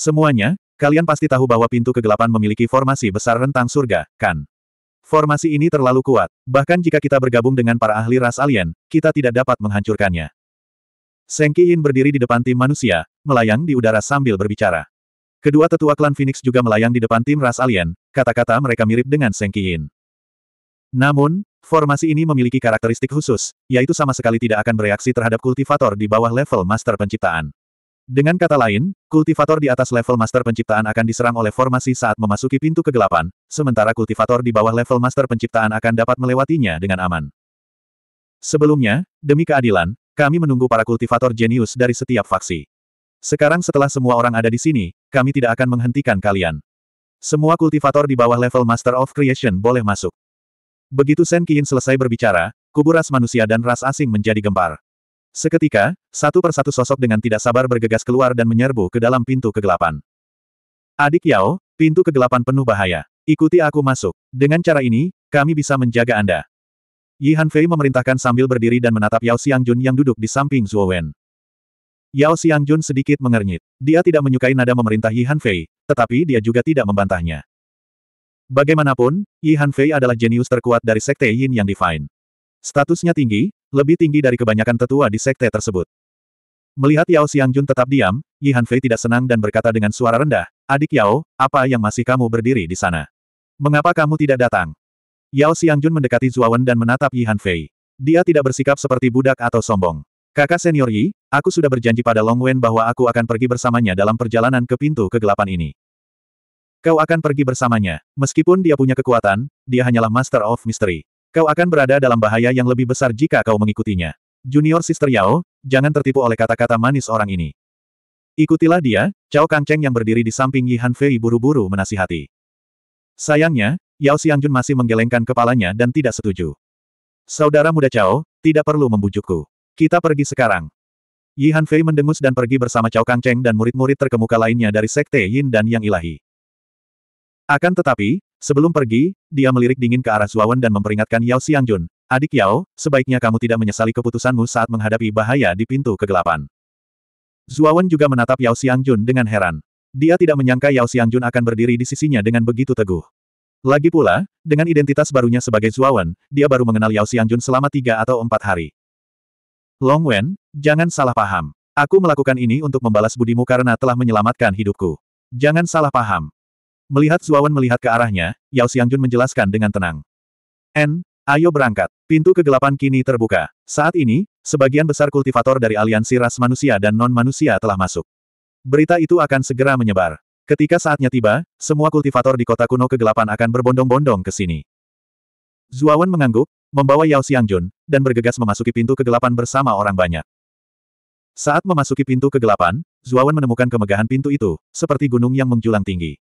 Semuanya, kalian pasti tahu bahwa pintu kegelapan memiliki formasi besar rentang surga, kan? Formasi ini terlalu kuat, bahkan jika kita bergabung dengan para ahli ras alien, kita tidak dapat menghancurkannya. Seng Qiyin berdiri di depan tim manusia, melayang di udara sambil berbicara. Kedua tetua klan Phoenix juga melayang di depan tim ras alien, kata-kata mereka mirip dengan Seng Qiyin. Namun, formasi ini memiliki karakteristik khusus, yaitu sama sekali tidak akan bereaksi terhadap kultivator di bawah level master penciptaan. Dengan kata lain, kultivator di atas level master penciptaan akan diserang oleh formasi saat memasuki pintu kegelapan, sementara kultivator di bawah level master penciptaan akan dapat melewatinya dengan aman. Sebelumnya, demi keadilan, kami menunggu para kultivator jenius dari setiap faksi. Sekarang setelah semua orang ada di sini, kami tidak akan menghentikan kalian. Semua kultivator di bawah level Master of Creation boleh masuk. Begitu Sen Kiin selesai berbicara, kubur ras manusia dan ras asing menjadi gempar. Seketika, satu persatu sosok dengan tidak sabar bergegas keluar dan menyerbu ke dalam pintu kegelapan. Adik Yao, pintu kegelapan penuh bahaya. Ikuti aku masuk. Dengan cara ini, kami bisa menjaga Anda. Yi Hanfei memerintahkan sambil berdiri dan menatap Yao Xiangjun yang duduk di samping Zhuo Wen. Yao Xiangjun sedikit mengernyit. Dia tidak menyukai nada memerintah Yi Hanfei, tetapi dia juga tidak membantahnya. Bagaimanapun, Yi Hanfei adalah jenius terkuat dari Sekte Yin yang Divine. Statusnya tinggi, lebih tinggi dari kebanyakan tetua di sekte tersebut. Melihat Yao Xiangjun tetap diam, Yi Hanfei tidak senang dan berkata dengan suara rendah, Adik Yao, apa yang masih kamu berdiri di sana? Mengapa kamu tidak datang? Yao Xiangjun mendekati Zuawan dan menatap Yi Hanfei. Dia tidak bersikap seperti budak atau sombong. Kakak senior Yi, aku sudah berjanji pada Long Wen bahwa aku akan pergi bersamanya dalam perjalanan ke pintu kegelapan ini. Kau akan pergi bersamanya. Meskipun dia punya kekuatan, dia hanyalah Master of Mystery. Kau akan berada dalam bahaya yang lebih besar jika kau mengikutinya. Junior Sister Yao, jangan tertipu oleh kata-kata manis orang ini. Ikutilah dia, Cao Kangcheng yang berdiri di samping Yi Han Fei buru-buru menasihati. Sayangnya, Yao Xiangjun masih menggelengkan kepalanya dan tidak setuju. Saudara muda Cao, tidak perlu membujukku. Kita pergi sekarang. Yi Han Fei mendengus dan pergi bersama Cao Kangcheng dan murid-murid terkemuka lainnya dari Sekte Yin dan Yang Ilahi. Akan tetapi, Sebelum pergi, dia melirik dingin ke arah Zuawan dan memperingatkan Yao Xiangjun, adik Yao, sebaiknya kamu tidak menyesali keputusanmu saat menghadapi bahaya di pintu kegelapan. Zuawan juga menatap Yao Xiangjun dengan heran. Dia tidak menyangka Yao Xiangjun akan berdiri di sisinya dengan begitu teguh. Lagi pula, dengan identitas barunya sebagai Zuawan, dia baru mengenal Yao Xiangjun selama tiga atau empat hari. Long Wen, jangan salah paham. Aku melakukan ini untuk membalas budimu karena telah menyelamatkan hidupku. Jangan salah paham. Melihat Zuawan melihat ke arahnya, Yao Xiangjun menjelaskan dengan tenang. N, ayo berangkat. Pintu kegelapan kini terbuka. Saat ini, sebagian besar kultivator dari aliansi ras manusia dan non-manusia telah masuk. Berita itu akan segera menyebar. Ketika saatnya tiba, semua kultivator di kota kuno kegelapan akan berbondong-bondong ke sini. Zuawan mengangguk, membawa Yao Xiangjun, dan bergegas memasuki pintu kegelapan bersama orang banyak. Saat memasuki pintu kegelapan, Zuawan menemukan kemegahan pintu itu, seperti gunung yang menjulang tinggi.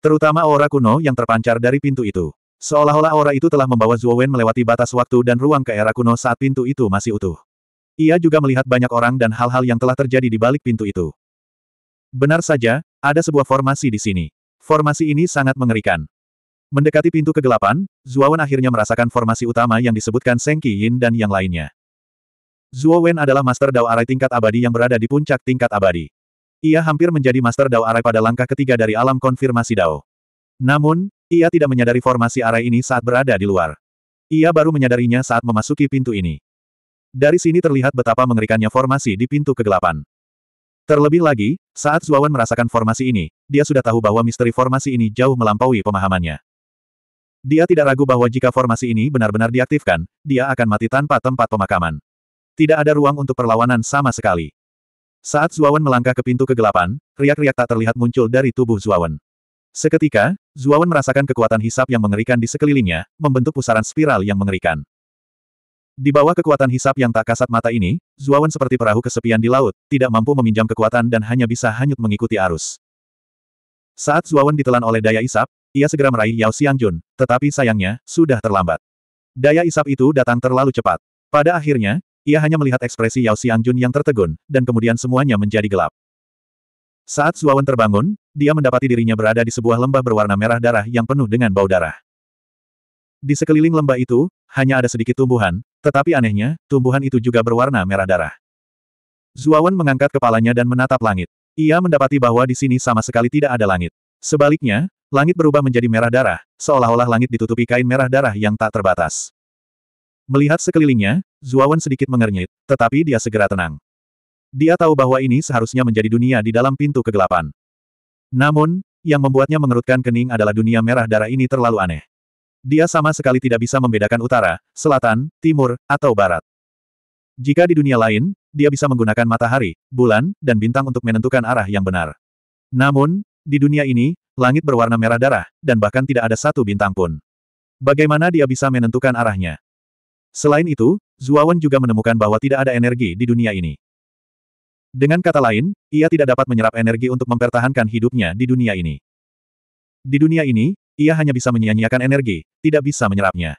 Terutama aura kuno yang terpancar dari pintu itu. Seolah-olah aura itu telah membawa Wen melewati batas waktu dan ruang ke era kuno saat pintu itu masih utuh. Ia juga melihat banyak orang dan hal-hal yang telah terjadi di balik pintu itu. Benar saja, ada sebuah formasi di sini. Formasi ini sangat mengerikan. Mendekati pintu kegelapan, Wen akhirnya merasakan formasi utama yang disebutkan Seng Yin dan yang lainnya. Zhuo Wen adalah Master Dao Arai tingkat abadi yang berada di puncak tingkat abadi. Ia hampir menjadi Master Dao Arai pada langkah ketiga dari alam konfirmasi Dao. Namun, ia tidak menyadari formasi Arai ini saat berada di luar. Ia baru menyadarinya saat memasuki pintu ini. Dari sini terlihat betapa mengerikannya formasi di pintu kegelapan. Terlebih lagi, saat Zuawan merasakan formasi ini, dia sudah tahu bahwa misteri formasi ini jauh melampaui pemahamannya. Dia tidak ragu bahwa jika formasi ini benar-benar diaktifkan, dia akan mati tanpa tempat pemakaman. Tidak ada ruang untuk perlawanan sama sekali. Saat Zuawan melangkah ke pintu kegelapan, riak-riak tak terlihat muncul dari tubuh Zuawan. Seketika, Zuawan merasakan kekuatan hisap yang mengerikan di sekelilingnya, membentuk pusaran spiral yang mengerikan. Di bawah kekuatan hisap yang tak kasat mata ini, Zuawan seperti perahu kesepian di laut, tidak mampu meminjam kekuatan dan hanya bisa hanyut mengikuti arus. Saat Zuawan ditelan oleh daya isap, ia segera meraih Yao Xiangjun, tetapi sayangnya, sudah terlambat. Daya isap itu datang terlalu cepat. Pada akhirnya, ia hanya melihat ekspresi Yao Xiangjun yang tertegun, dan kemudian semuanya menjadi gelap. Saat Suawan terbangun, dia mendapati dirinya berada di sebuah lembah berwarna merah darah yang penuh dengan bau darah. Di sekeliling lembah itu, hanya ada sedikit tumbuhan, tetapi anehnya, tumbuhan itu juga berwarna merah darah. Zuawan mengangkat kepalanya dan menatap langit. Ia mendapati bahwa di sini sama sekali tidak ada langit. Sebaliknya, langit berubah menjadi merah darah, seolah-olah langit ditutupi kain merah darah yang tak terbatas. Melihat sekelilingnya, Zuawan sedikit mengernyit, tetapi dia segera tenang. Dia tahu bahwa ini seharusnya menjadi dunia di dalam pintu kegelapan. Namun, yang membuatnya mengerutkan kening adalah dunia merah darah ini terlalu aneh. Dia sama sekali tidak bisa membedakan utara, selatan, timur, atau barat. Jika di dunia lain, dia bisa menggunakan matahari, bulan, dan bintang untuk menentukan arah yang benar. Namun, di dunia ini, langit berwarna merah darah, dan bahkan tidak ada satu bintang pun. Bagaimana dia bisa menentukan arahnya? Selain itu, Zuawan juga menemukan bahwa tidak ada energi di dunia ini. Dengan kata lain, ia tidak dapat menyerap energi untuk mempertahankan hidupnya di dunia ini. Di dunia ini, ia hanya bisa menyia-nyiakan energi, tidak bisa menyerapnya.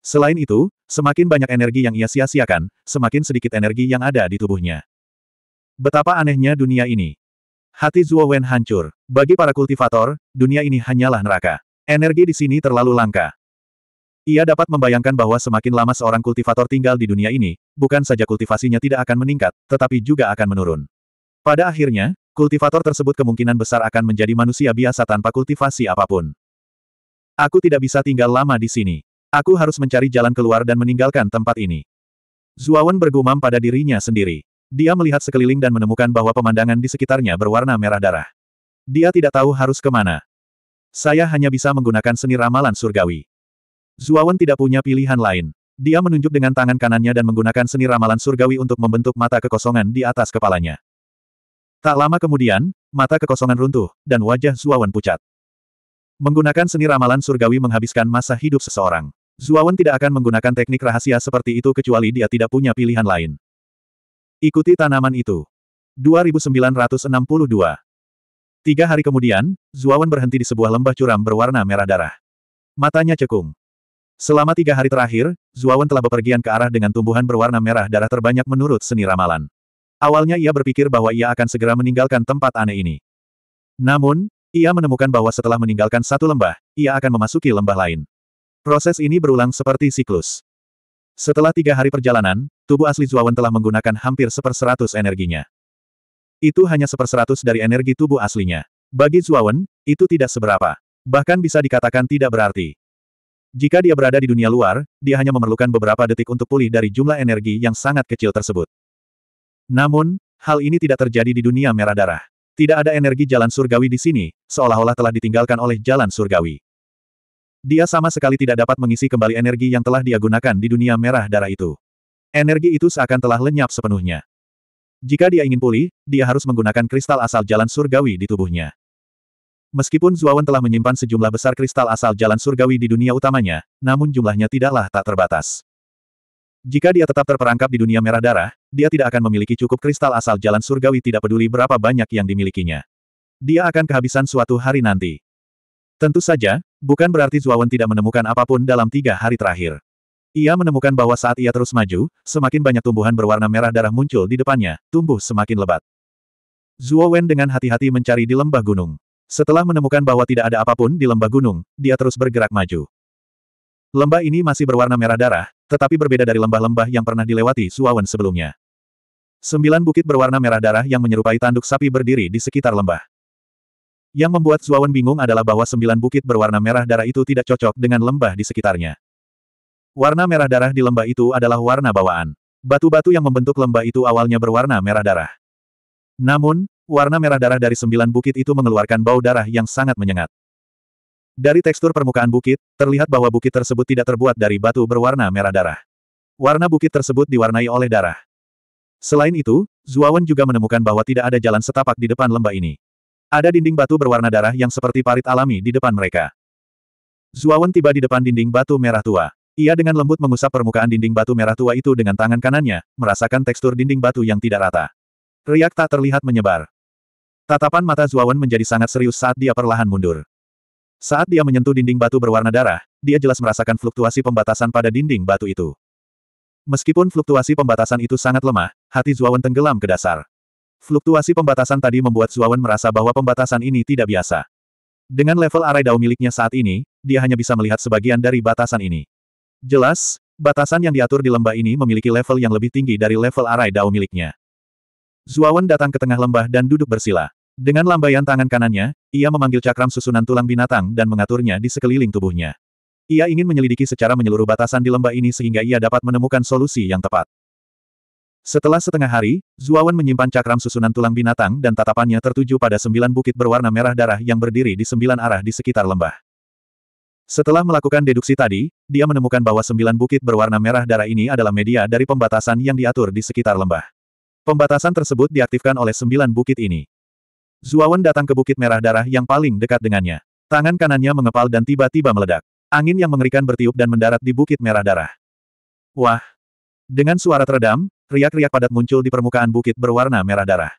Selain itu, semakin banyak energi yang ia sia-siakan, semakin sedikit energi yang ada di tubuhnya. Betapa anehnya dunia ini. Hati Zuo Wen hancur. Bagi para kultivator, dunia ini hanyalah neraka. Energi di sini terlalu langka. Ia dapat membayangkan bahwa semakin lama seorang kultivator tinggal di dunia ini, bukan saja kultivasinya tidak akan meningkat, tetapi juga akan menurun. Pada akhirnya, kultivator tersebut kemungkinan besar akan menjadi manusia biasa tanpa kultivasi apapun. Aku tidak bisa tinggal lama di sini. Aku harus mencari jalan keluar dan meninggalkan tempat ini. Zuawan bergumam pada dirinya sendiri. Dia melihat sekeliling dan menemukan bahwa pemandangan di sekitarnya berwarna merah darah. Dia tidak tahu harus kemana. Saya hanya bisa menggunakan seni ramalan surgawi. Zuawan tidak punya pilihan lain. Dia menunjuk dengan tangan kanannya dan menggunakan seni ramalan surgawi untuk membentuk mata kekosongan di atas kepalanya. Tak lama kemudian, mata kekosongan runtuh, dan wajah Zuawan pucat. Menggunakan seni ramalan surgawi menghabiskan masa hidup seseorang. Zuawan tidak akan menggunakan teknik rahasia seperti itu kecuali dia tidak punya pilihan lain. Ikuti tanaman itu. 2962 Tiga hari kemudian, Zuawan berhenti di sebuah lembah curam berwarna merah darah. Matanya cekung. Selama tiga hari terakhir, Zuawan telah bepergian ke arah dengan tumbuhan berwarna merah darah terbanyak menurut seni ramalan. Awalnya ia berpikir bahwa ia akan segera meninggalkan tempat aneh ini. Namun, ia menemukan bahwa setelah meninggalkan satu lembah, ia akan memasuki lembah lain. Proses ini berulang seperti siklus. Setelah tiga hari perjalanan, tubuh asli Zuawan telah menggunakan hampir seperseratus energinya. Itu hanya seperseratus dari energi tubuh aslinya. Bagi Zuawan, itu tidak seberapa. Bahkan bisa dikatakan tidak berarti. Jika dia berada di dunia luar, dia hanya memerlukan beberapa detik untuk pulih dari jumlah energi yang sangat kecil tersebut. Namun, hal ini tidak terjadi di dunia merah darah. Tidak ada energi jalan surgawi di sini, seolah-olah telah ditinggalkan oleh jalan surgawi. Dia sama sekali tidak dapat mengisi kembali energi yang telah dia gunakan di dunia merah darah itu. Energi itu seakan telah lenyap sepenuhnya. Jika dia ingin pulih, dia harus menggunakan kristal asal jalan surgawi di tubuhnya. Meskipun Zuawan telah menyimpan sejumlah besar kristal asal jalan surgawi di dunia utamanya, namun jumlahnya tidaklah tak terbatas. Jika dia tetap terperangkap di dunia merah darah, dia tidak akan memiliki cukup kristal asal jalan surgawi tidak peduli berapa banyak yang dimilikinya. Dia akan kehabisan suatu hari nanti. Tentu saja, bukan berarti Zuawan tidak menemukan apapun dalam tiga hari terakhir. Ia menemukan bahwa saat ia terus maju, semakin banyak tumbuhan berwarna merah darah muncul di depannya, tumbuh semakin lebat. Zuo dengan hati-hati mencari di lembah gunung. Setelah menemukan bahwa tidak ada apapun di lembah gunung, dia terus bergerak maju. Lembah ini masih berwarna merah darah, tetapi berbeda dari lembah-lembah yang pernah dilewati Suawen sebelumnya. Sembilan bukit berwarna merah darah yang menyerupai tanduk sapi berdiri di sekitar lembah. Yang membuat Suawen bingung adalah bahwa sembilan bukit berwarna merah darah itu tidak cocok dengan lembah di sekitarnya. Warna merah darah di lembah itu adalah warna bawaan. Batu-batu yang membentuk lembah itu awalnya berwarna merah darah. Namun, warna merah darah dari sembilan bukit itu mengeluarkan bau darah yang sangat menyengat. Dari tekstur permukaan bukit, terlihat bahwa bukit tersebut tidak terbuat dari batu berwarna merah darah. Warna bukit tersebut diwarnai oleh darah. Selain itu, Zuawan juga menemukan bahwa tidak ada jalan setapak di depan lembah ini. Ada dinding batu berwarna darah yang seperti parit alami di depan mereka. Zuawan tiba di depan dinding batu merah tua. Ia dengan lembut mengusap permukaan dinding batu merah tua itu dengan tangan kanannya, merasakan tekstur dinding batu yang tidak rata. Riak tak terlihat menyebar. Tatapan mata Zuawan menjadi sangat serius saat dia perlahan mundur. Saat dia menyentuh dinding batu berwarna darah, dia jelas merasakan fluktuasi pembatasan pada dinding batu itu. Meskipun fluktuasi pembatasan itu sangat lemah, hati Zuawan tenggelam ke dasar. Fluktuasi pembatasan tadi membuat Zuawan merasa bahwa pembatasan ini tidak biasa. Dengan level arai dao miliknya saat ini, dia hanya bisa melihat sebagian dari batasan ini. Jelas, batasan yang diatur di lembah ini memiliki level yang lebih tinggi dari level arai dao miliknya. Zuawan datang ke tengah lembah dan duduk bersila. Dengan lambaian tangan kanannya, ia memanggil cakram susunan tulang binatang dan mengaturnya di sekeliling tubuhnya. Ia ingin menyelidiki secara menyeluruh batasan di lembah ini sehingga ia dapat menemukan solusi yang tepat. Setelah setengah hari, Zuawan menyimpan cakram susunan tulang binatang dan tatapannya tertuju pada sembilan bukit berwarna merah darah yang berdiri di sembilan arah di sekitar lembah. Setelah melakukan deduksi tadi, dia menemukan bahwa sembilan bukit berwarna merah darah ini adalah media dari pembatasan yang diatur di sekitar lembah. Pembatasan tersebut diaktifkan oleh sembilan bukit ini. Zuawan datang ke bukit merah darah yang paling dekat dengannya. Tangan kanannya mengepal dan tiba-tiba meledak. Angin yang mengerikan bertiup dan mendarat di bukit merah darah. Wah! Dengan suara teredam, riak-riak padat muncul di permukaan bukit berwarna merah darah.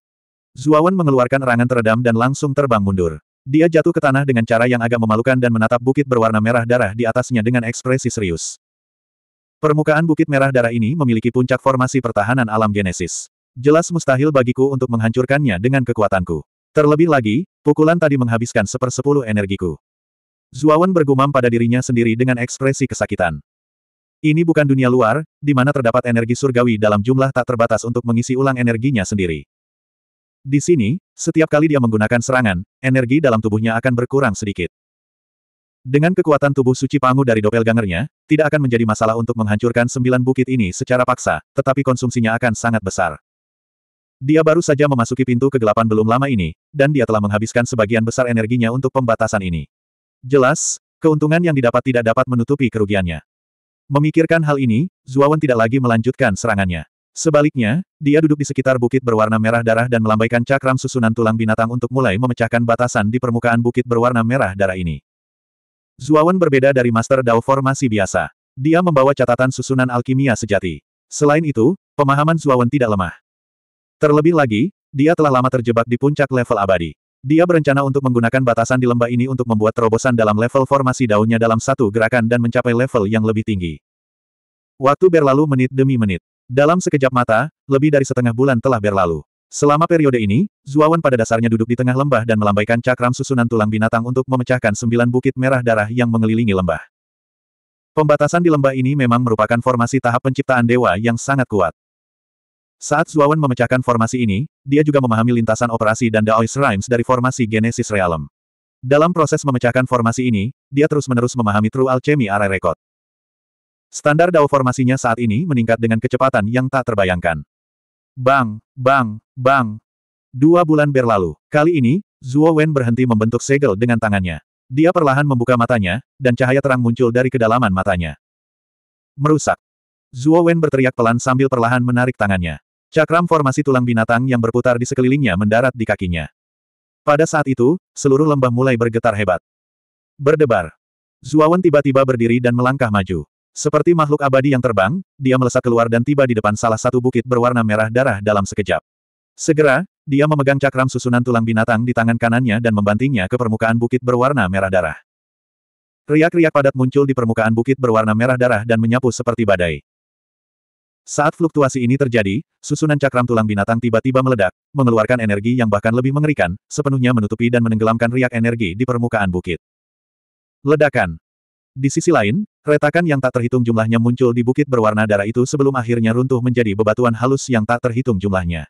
Zuawan mengeluarkan erangan teredam dan langsung terbang mundur. Dia jatuh ke tanah dengan cara yang agak memalukan dan menatap bukit berwarna merah darah di atasnya dengan ekspresi serius. Permukaan bukit merah darah ini memiliki puncak formasi pertahanan alam genesis. Jelas mustahil bagiku untuk menghancurkannya dengan kekuatanku. Terlebih lagi, pukulan tadi menghabiskan sepersepuluh energiku. Zuawan bergumam pada dirinya sendiri dengan ekspresi kesakitan. Ini bukan dunia luar, di mana terdapat energi surgawi dalam jumlah tak terbatas untuk mengisi ulang energinya sendiri. Di sini, setiap kali dia menggunakan serangan, energi dalam tubuhnya akan berkurang sedikit. Dengan kekuatan tubuh suci pangu dari doppelgangernya, tidak akan menjadi masalah untuk menghancurkan sembilan bukit ini secara paksa, tetapi konsumsinya akan sangat besar. Dia baru saja memasuki pintu kegelapan belum lama ini, dan dia telah menghabiskan sebagian besar energinya untuk pembatasan ini. Jelas, keuntungan yang didapat tidak dapat menutupi kerugiannya. Memikirkan hal ini, Zuawan tidak lagi melanjutkan serangannya. Sebaliknya, dia duduk di sekitar bukit berwarna merah darah dan melambaikan cakram susunan tulang binatang untuk mulai memecahkan batasan di permukaan bukit berwarna merah darah ini. Zuawan berbeda dari Master Dao formasi biasa. Dia membawa catatan susunan alkimia sejati. Selain itu, pemahaman Zuawan tidak lemah. Terlebih lagi, dia telah lama terjebak di puncak level abadi. Dia berencana untuk menggunakan batasan di lembah ini untuk membuat terobosan dalam level formasi daunnya dalam satu gerakan dan mencapai level yang lebih tinggi. Waktu berlalu menit demi menit. Dalam sekejap mata, lebih dari setengah bulan telah berlalu. Selama periode ini, Zuawan pada dasarnya duduk di tengah lembah dan melambaikan cakram susunan tulang binatang untuk memecahkan sembilan bukit merah darah yang mengelilingi lembah. Pembatasan di lembah ini memang merupakan formasi tahap penciptaan dewa yang sangat kuat. Saat Zuawan memecahkan formasi ini, dia juga memahami lintasan operasi dan Daois Rhymes dari formasi Genesis Realm. Dalam proses memecahkan formasi ini, dia terus-menerus memahami True Alchemy Array Record. Standar Dao formasinya saat ini meningkat dengan kecepatan yang tak terbayangkan. Bang, bang, bang. Dua bulan berlalu, kali ini, Zuo Wen berhenti membentuk segel dengan tangannya. Dia perlahan membuka matanya, dan cahaya terang muncul dari kedalaman matanya. Merusak. Zuo Wen berteriak pelan sambil perlahan menarik tangannya. Cakram formasi tulang binatang yang berputar di sekelilingnya mendarat di kakinya. Pada saat itu, seluruh lembah mulai bergetar hebat. Berdebar. Zuawan tiba-tiba berdiri dan melangkah maju. Seperti makhluk abadi yang terbang, dia melesat keluar dan tiba di depan salah satu bukit berwarna merah darah dalam sekejap. Segera, dia memegang cakram susunan tulang binatang di tangan kanannya dan membantingnya ke permukaan bukit berwarna merah darah. Riak-riak padat muncul di permukaan bukit berwarna merah darah dan menyapu seperti badai. Saat fluktuasi ini terjadi, susunan cakram tulang binatang tiba-tiba meledak, mengeluarkan energi yang bahkan lebih mengerikan, sepenuhnya menutupi dan menenggelamkan riak energi di permukaan bukit. Ledakan. Di sisi lain, retakan yang tak terhitung jumlahnya muncul di bukit berwarna darah itu sebelum akhirnya runtuh menjadi bebatuan halus yang tak terhitung jumlahnya.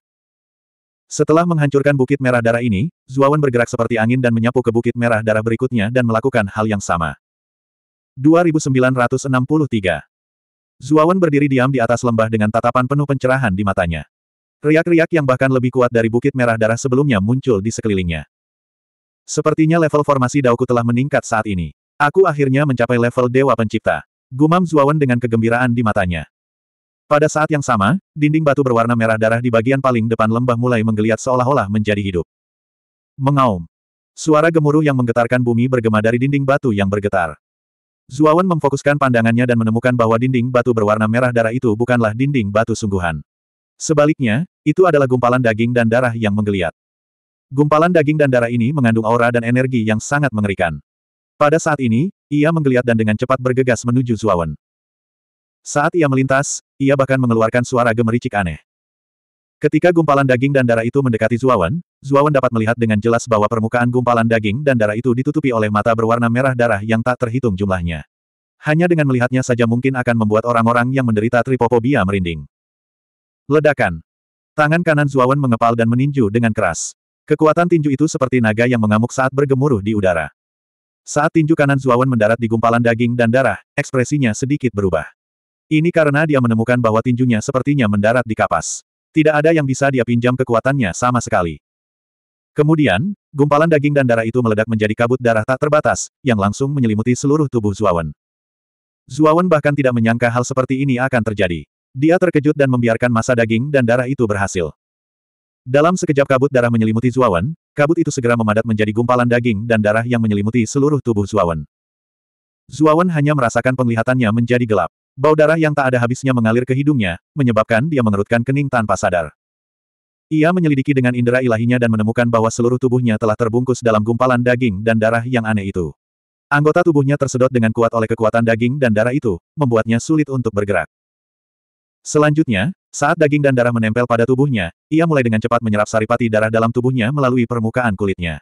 Setelah menghancurkan bukit merah darah ini, Zuawan bergerak seperti angin dan menyapu ke bukit merah darah berikutnya dan melakukan hal yang sama. 2963 Zuawan berdiri diam di atas lembah dengan tatapan penuh pencerahan di matanya. Riak-riak yang bahkan lebih kuat dari bukit merah darah sebelumnya muncul di sekelilingnya. Sepertinya level formasi Daoku telah meningkat saat ini. Aku akhirnya mencapai level Dewa Pencipta. Gumam Zuawan dengan kegembiraan di matanya. Pada saat yang sama, dinding batu berwarna merah darah di bagian paling depan lembah mulai menggeliat seolah-olah menjadi hidup. Mengaum. Suara gemuruh yang menggetarkan bumi bergema dari dinding batu yang bergetar. Zuawan memfokuskan pandangannya dan menemukan bahwa dinding batu berwarna merah darah itu bukanlah dinding batu sungguhan. Sebaliknya, itu adalah gumpalan daging dan darah yang menggeliat. Gumpalan daging dan darah ini mengandung aura dan energi yang sangat mengerikan. Pada saat ini, ia menggeliat dan dengan cepat bergegas menuju Zuawan. Saat ia melintas, ia bahkan mengeluarkan suara gemericik aneh. Ketika gumpalan daging dan darah itu mendekati Zuawan, Zuawan dapat melihat dengan jelas bahwa permukaan gumpalan daging dan darah itu ditutupi oleh mata berwarna merah darah yang tak terhitung jumlahnya. Hanya dengan melihatnya saja mungkin akan membuat orang-orang yang menderita tripofobia merinding. Ledakan. Tangan kanan Zuawan mengepal dan meninju dengan keras. Kekuatan tinju itu seperti naga yang mengamuk saat bergemuruh di udara. Saat tinju kanan Zuawan mendarat di gumpalan daging dan darah, ekspresinya sedikit berubah. Ini karena dia menemukan bahwa tinjunya sepertinya mendarat di kapas tidak ada yang bisa dia pinjam kekuatannya sama sekali. Kemudian, gumpalan daging dan darah itu meledak menjadi kabut darah tak terbatas, yang langsung menyelimuti seluruh tubuh Zuawan. Zuawan bahkan tidak menyangka hal seperti ini akan terjadi. Dia terkejut dan membiarkan masa daging dan darah itu berhasil. Dalam sekejap kabut darah menyelimuti Zuawan, kabut itu segera memadat menjadi gumpalan daging dan darah yang menyelimuti seluruh tubuh Zuawan. Zuawan hanya merasakan penglihatannya menjadi gelap. Bau darah yang tak ada habisnya mengalir ke hidungnya, menyebabkan dia mengerutkan kening tanpa sadar. Ia menyelidiki dengan indera ilahinya dan menemukan bahwa seluruh tubuhnya telah terbungkus dalam gumpalan daging dan darah yang aneh itu. Anggota tubuhnya tersedot dengan kuat oleh kekuatan daging dan darah itu, membuatnya sulit untuk bergerak. Selanjutnya, saat daging dan darah menempel pada tubuhnya, ia mulai dengan cepat menyerap saripati darah dalam tubuhnya melalui permukaan kulitnya.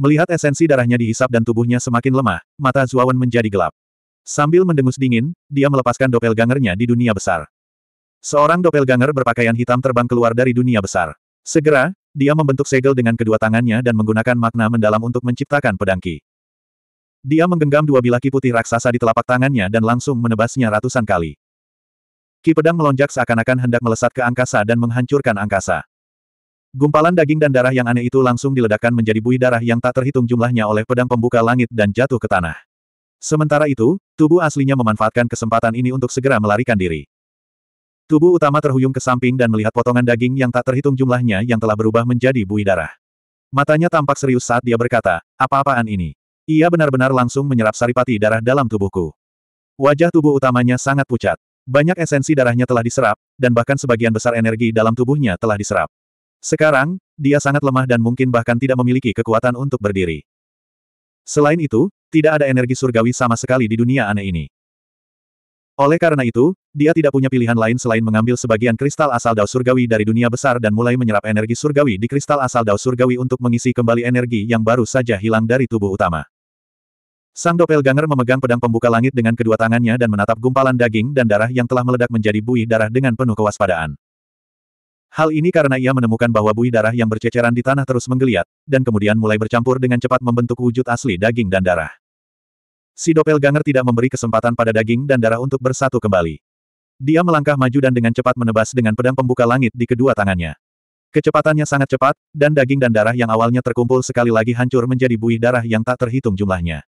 Melihat esensi darahnya dihisap dan tubuhnya semakin lemah, mata Zuawan menjadi gelap. Sambil mendengus dingin, dia melepaskan doppelgangernya di dunia besar. Seorang doppelganger berpakaian hitam terbang keluar dari dunia besar. Segera, dia membentuk segel dengan kedua tangannya dan menggunakan makna mendalam untuk menciptakan pedangki. Dia menggenggam dua bilah Ki putih raksasa di telapak tangannya dan langsung menebasnya ratusan kali. Ki pedang melonjak seakan-akan hendak melesat ke angkasa dan menghancurkan angkasa. Gumpalan daging dan darah yang aneh itu langsung diledakkan menjadi buih darah yang tak terhitung jumlahnya oleh pedang pembuka langit dan jatuh ke tanah. Sementara itu, tubuh aslinya memanfaatkan kesempatan ini untuk segera melarikan diri. Tubuh utama terhuyung ke samping dan melihat potongan daging yang tak terhitung jumlahnya yang telah berubah menjadi buih darah. Matanya tampak serius saat dia berkata, apa-apaan ini? Ia benar-benar langsung menyerap saripati darah dalam tubuhku. Wajah tubuh utamanya sangat pucat. Banyak esensi darahnya telah diserap, dan bahkan sebagian besar energi dalam tubuhnya telah diserap. Sekarang, dia sangat lemah dan mungkin bahkan tidak memiliki kekuatan untuk berdiri. Selain itu, tidak ada energi surgawi sama sekali di dunia aneh ini. Oleh karena itu, dia tidak punya pilihan lain selain mengambil sebagian kristal asal dao surgawi dari dunia besar dan mulai menyerap energi surgawi di kristal asal dao surgawi untuk mengisi kembali energi yang baru saja hilang dari tubuh utama. Sang doppelganger memegang pedang pembuka langit dengan kedua tangannya dan menatap gumpalan daging dan darah yang telah meledak menjadi buih darah dengan penuh kewaspadaan. Hal ini karena ia menemukan bahwa buih darah yang berceceran di tanah terus menggeliat, dan kemudian mulai bercampur dengan cepat membentuk wujud asli daging dan darah. Si doppelganger tidak memberi kesempatan pada daging dan darah untuk bersatu kembali. Dia melangkah maju dan dengan cepat menebas dengan pedang pembuka langit di kedua tangannya. Kecepatannya sangat cepat, dan daging dan darah yang awalnya terkumpul sekali lagi hancur menjadi buih darah yang tak terhitung jumlahnya.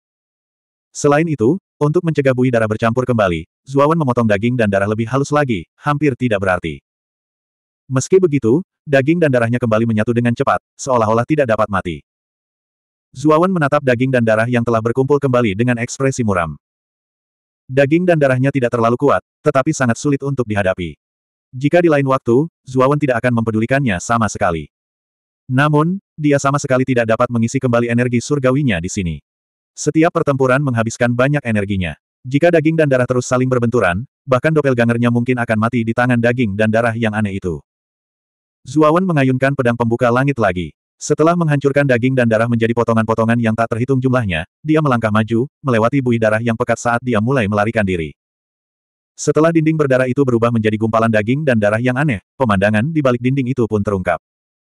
Selain itu, untuk mencegah buih darah bercampur kembali, Zuawan memotong daging dan darah lebih halus lagi, hampir tidak berarti. Meski begitu, daging dan darahnya kembali menyatu dengan cepat, seolah-olah tidak dapat mati. Zuawan menatap daging dan darah yang telah berkumpul kembali dengan ekspresi muram. Daging dan darahnya tidak terlalu kuat, tetapi sangat sulit untuk dihadapi. Jika di lain waktu, Zuawan tidak akan mempedulikannya sama sekali. Namun, dia sama sekali tidak dapat mengisi kembali energi surgawinya di sini. Setiap pertempuran menghabiskan banyak energinya. Jika daging dan darah terus saling berbenturan, bahkan doppelgangernya mungkin akan mati di tangan daging dan darah yang aneh itu. Zuawan mengayunkan pedang pembuka langit lagi. Setelah menghancurkan daging dan darah menjadi potongan-potongan yang tak terhitung jumlahnya, dia melangkah maju, melewati buih darah yang pekat saat dia mulai melarikan diri. Setelah dinding berdarah itu berubah menjadi gumpalan daging dan darah yang aneh, pemandangan di balik dinding itu pun terungkap.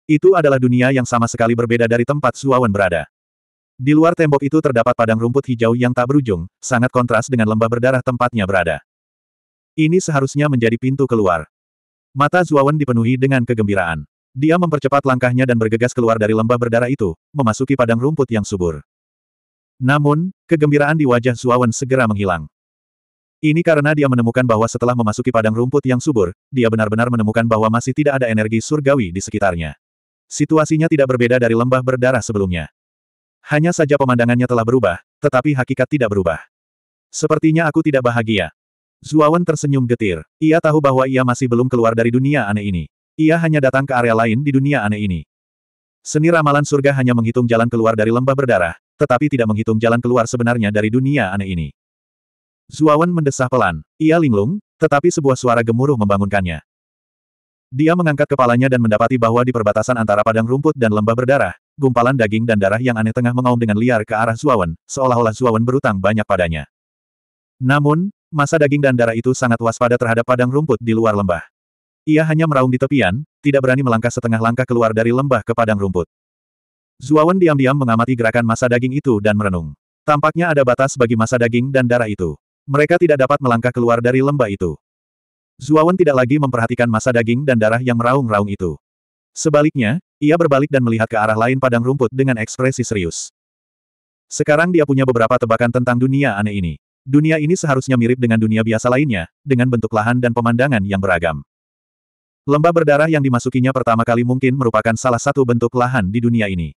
Itu adalah dunia yang sama sekali berbeda dari tempat Zuawan berada. Di luar tembok itu terdapat padang rumput hijau yang tak berujung, sangat kontras dengan lembah berdarah tempatnya berada. Ini seharusnya menjadi pintu keluar. Mata Zuawan dipenuhi dengan kegembiraan. Dia mempercepat langkahnya dan bergegas keluar dari lembah berdarah itu, memasuki padang rumput yang subur. Namun, kegembiraan di wajah Zuawan segera menghilang. Ini karena dia menemukan bahwa setelah memasuki padang rumput yang subur, dia benar-benar menemukan bahwa masih tidak ada energi surgawi di sekitarnya. Situasinya tidak berbeda dari lembah berdarah sebelumnya. Hanya saja pemandangannya telah berubah, tetapi hakikat tidak berubah. Sepertinya aku tidak bahagia. Zuawan tersenyum getir. Ia tahu bahwa ia masih belum keluar dari dunia aneh ini. Ia hanya datang ke area lain di dunia aneh ini. Seni ramalan surga hanya menghitung jalan keluar dari lembah berdarah, tetapi tidak menghitung jalan keluar sebenarnya dari dunia aneh ini. Zuawan mendesah pelan. Ia linglung, tetapi sebuah suara gemuruh membangunkannya. Dia mengangkat kepalanya dan mendapati bahwa di perbatasan antara padang rumput dan lembah berdarah, gumpalan daging dan darah yang aneh tengah mengaum dengan liar ke arah Zuawan, seolah-olah Zuawan berutang banyak padanya. Namun, Masa daging dan darah itu sangat waspada terhadap padang rumput di luar lembah. Ia hanya meraung di tepian, tidak berani melangkah setengah langkah keluar dari lembah ke padang rumput. Zuawan diam-diam mengamati gerakan masa daging itu dan merenung. Tampaknya ada batas bagi masa daging dan darah itu. Mereka tidak dapat melangkah keluar dari lembah itu. Zuawan tidak lagi memperhatikan masa daging dan darah yang meraung-raung itu. Sebaliknya, ia berbalik dan melihat ke arah lain padang rumput dengan ekspresi serius. Sekarang dia punya beberapa tebakan tentang dunia aneh ini. Dunia ini seharusnya mirip dengan dunia biasa lainnya, dengan bentuk lahan dan pemandangan yang beragam. Lembah berdarah yang dimasukinya pertama kali mungkin merupakan salah satu bentuk lahan di dunia ini.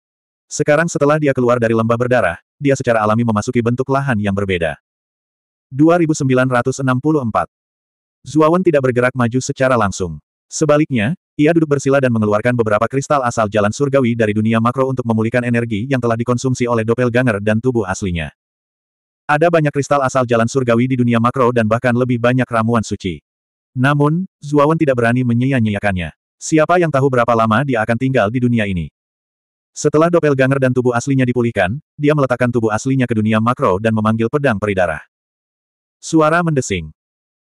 Sekarang setelah dia keluar dari lembah berdarah, dia secara alami memasuki bentuk lahan yang berbeda. 2964 Zuawan tidak bergerak maju secara langsung. Sebaliknya, ia duduk bersila dan mengeluarkan beberapa kristal asal jalan surgawi dari dunia makro untuk memulihkan energi yang telah dikonsumsi oleh doppelganger dan tubuh aslinya. Ada banyak kristal asal jalan surgawi di dunia makro dan bahkan lebih banyak ramuan suci. Namun, Zuawan tidak berani menyia-nyiakannya. Siapa yang tahu berapa lama dia akan tinggal di dunia ini? Setelah Ganger dan tubuh aslinya dipulihkan, dia meletakkan tubuh aslinya ke dunia makro dan memanggil pedang peridarah. Suara mendesing.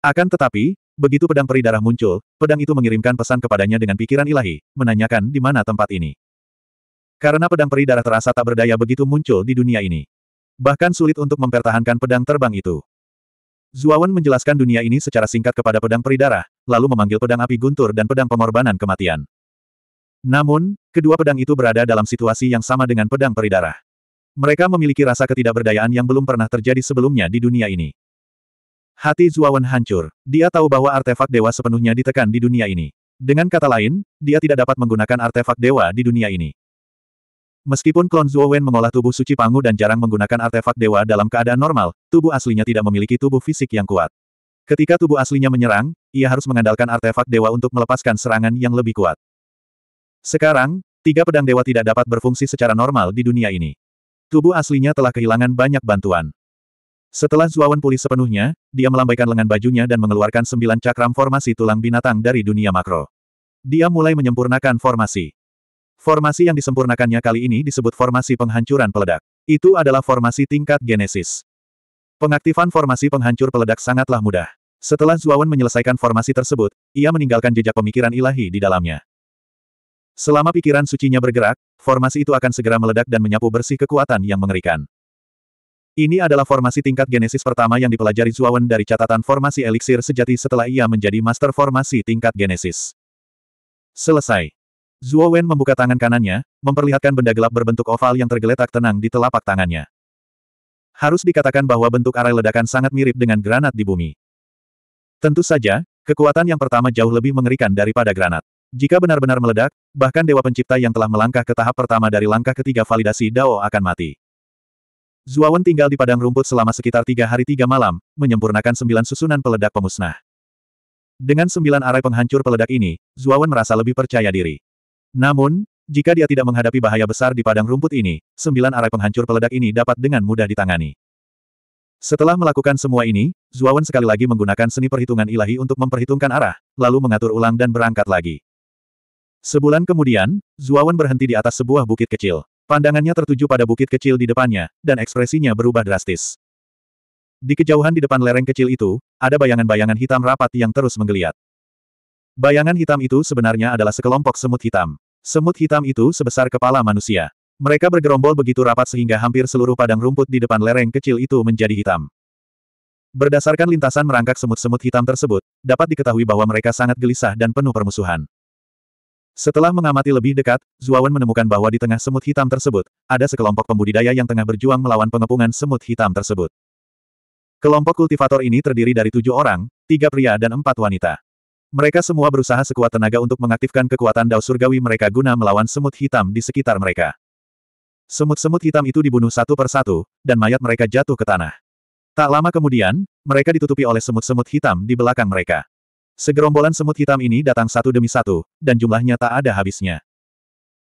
Akan tetapi, begitu pedang peridarah muncul, pedang itu mengirimkan pesan kepadanya dengan pikiran ilahi, menanyakan di mana tempat ini. Karena pedang peridarah terasa tak berdaya begitu muncul di dunia ini. Bahkan sulit untuk mempertahankan pedang terbang itu. Zuawan menjelaskan dunia ini secara singkat kepada pedang peridarah, lalu memanggil pedang api guntur dan pedang pengorbanan kematian. Namun, kedua pedang itu berada dalam situasi yang sama dengan pedang peridarah. Mereka memiliki rasa ketidakberdayaan yang belum pernah terjadi sebelumnya di dunia ini. Hati Zuawan hancur. Dia tahu bahwa artefak dewa sepenuhnya ditekan di dunia ini. Dengan kata lain, dia tidak dapat menggunakan artefak dewa di dunia ini. Meskipun klon Zuo Wen mengolah tubuh suci Pangu dan jarang menggunakan artefak dewa dalam keadaan normal, tubuh aslinya tidak memiliki tubuh fisik yang kuat. Ketika tubuh aslinya menyerang, ia harus mengandalkan artefak dewa untuk melepaskan serangan yang lebih kuat. Sekarang, tiga pedang dewa tidak dapat berfungsi secara normal di dunia ini. Tubuh aslinya telah kehilangan banyak bantuan. Setelah Zuo Wen pulih sepenuhnya, dia melambaikan lengan bajunya dan mengeluarkan sembilan cakram formasi tulang binatang dari dunia makro. Dia mulai menyempurnakan formasi. Formasi yang disempurnakannya kali ini disebut formasi penghancuran peledak. Itu adalah formasi tingkat genesis. Pengaktifan formasi penghancur peledak sangatlah mudah. Setelah Zuawan menyelesaikan formasi tersebut, ia meninggalkan jejak pemikiran ilahi di dalamnya. Selama pikiran sucinya bergerak, formasi itu akan segera meledak dan menyapu bersih kekuatan yang mengerikan. Ini adalah formasi tingkat genesis pertama yang dipelajari Zuawan dari catatan formasi eliksir sejati setelah ia menjadi master formasi tingkat genesis. Selesai. Zuo Wen membuka tangan kanannya, memperlihatkan benda gelap berbentuk oval yang tergeletak tenang di telapak tangannya. Harus dikatakan bahwa bentuk arai ledakan sangat mirip dengan granat di bumi. Tentu saja, kekuatan yang pertama jauh lebih mengerikan daripada granat. Jika benar-benar meledak, bahkan Dewa Pencipta yang telah melangkah ke tahap pertama dari langkah ketiga validasi Dao akan mati. Wen tinggal di padang rumput selama sekitar tiga hari tiga malam, menyempurnakan sembilan susunan peledak pemusnah. Dengan sembilan arai penghancur peledak ini, Wen merasa lebih percaya diri. Namun, jika dia tidak menghadapi bahaya besar di padang rumput ini, sembilan arai penghancur peledak ini dapat dengan mudah ditangani. Setelah melakukan semua ini, Zuawan sekali lagi menggunakan seni perhitungan ilahi untuk memperhitungkan arah, lalu mengatur ulang dan berangkat lagi. Sebulan kemudian, Zuawan berhenti di atas sebuah bukit kecil. Pandangannya tertuju pada bukit kecil di depannya, dan ekspresinya berubah drastis. Di kejauhan di depan lereng kecil itu, ada bayangan-bayangan hitam rapat yang terus menggeliat. Bayangan hitam itu sebenarnya adalah sekelompok semut hitam. Semut hitam itu sebesar kepala manusia. Mereka bergerombol begitu rapat sehingga hampir seluruh padang rumput di depan lereng kecil itu menjadi hitam. Berdasarkan lintasan merangkak semut-semut hitam tersebut, dapat diketahui bahwa mereka sangat gelisah dan penuh permusuhan. Setelah mengamati lebih dekat, Zuawan menemukan bahwa di tengah semut hitam tersebut, ada sekelompok pembudidaya yang tengah berjuang melawan pengepungan semut hitam tersebut. Kelompok kultivator ini terdiri dari tujuh orang, tiga pria dan empat wanita. Mereka semua berusaha sekuat tenaga untuk mengaktifkan kekuatan dao surgawi mereka guna melawan semut hitam di sekitar mereka. Semut-semut hitam itu dibunuh satu persatu, dan mayat mereka jatuh ke tanah. Tak lama kemudian, mereka ditutupi oleh semut-semut hitam di belakang mereka. Segerombolan semut hitam ini datang satu demi satu, dan jumlahnya tak ada habisnya.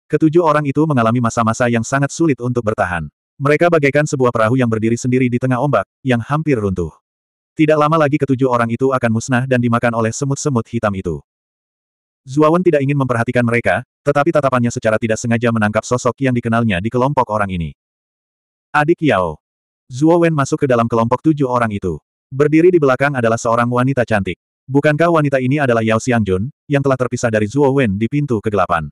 Ketujuh orang itu mengalami masa-masa yang sangat sulit untuk bertahan. Mereka bagaikan sebuah perahu yang berdiri sendiri di tengah ombak, yang hampir runtuh. Tidak lama lagi ketujuh orang itu akan musnah dan dimakan oleh semut-semut hitam itu. Zuawan tidak ingin memperhatikan mereka, tetapi tatapannya secara tidak sengaja menangkap sosok yang dikenalnya di kelompok orang ini. Adik Yao. Zuo masuk ke dalam kelompok tujuh orang itu. Berdiri di belakang adalah seorang wanita cantik. Bukankah wanita ini adalah Yao Xiangjun, yang telah terpisah dari Zuo di pintu kegelapan?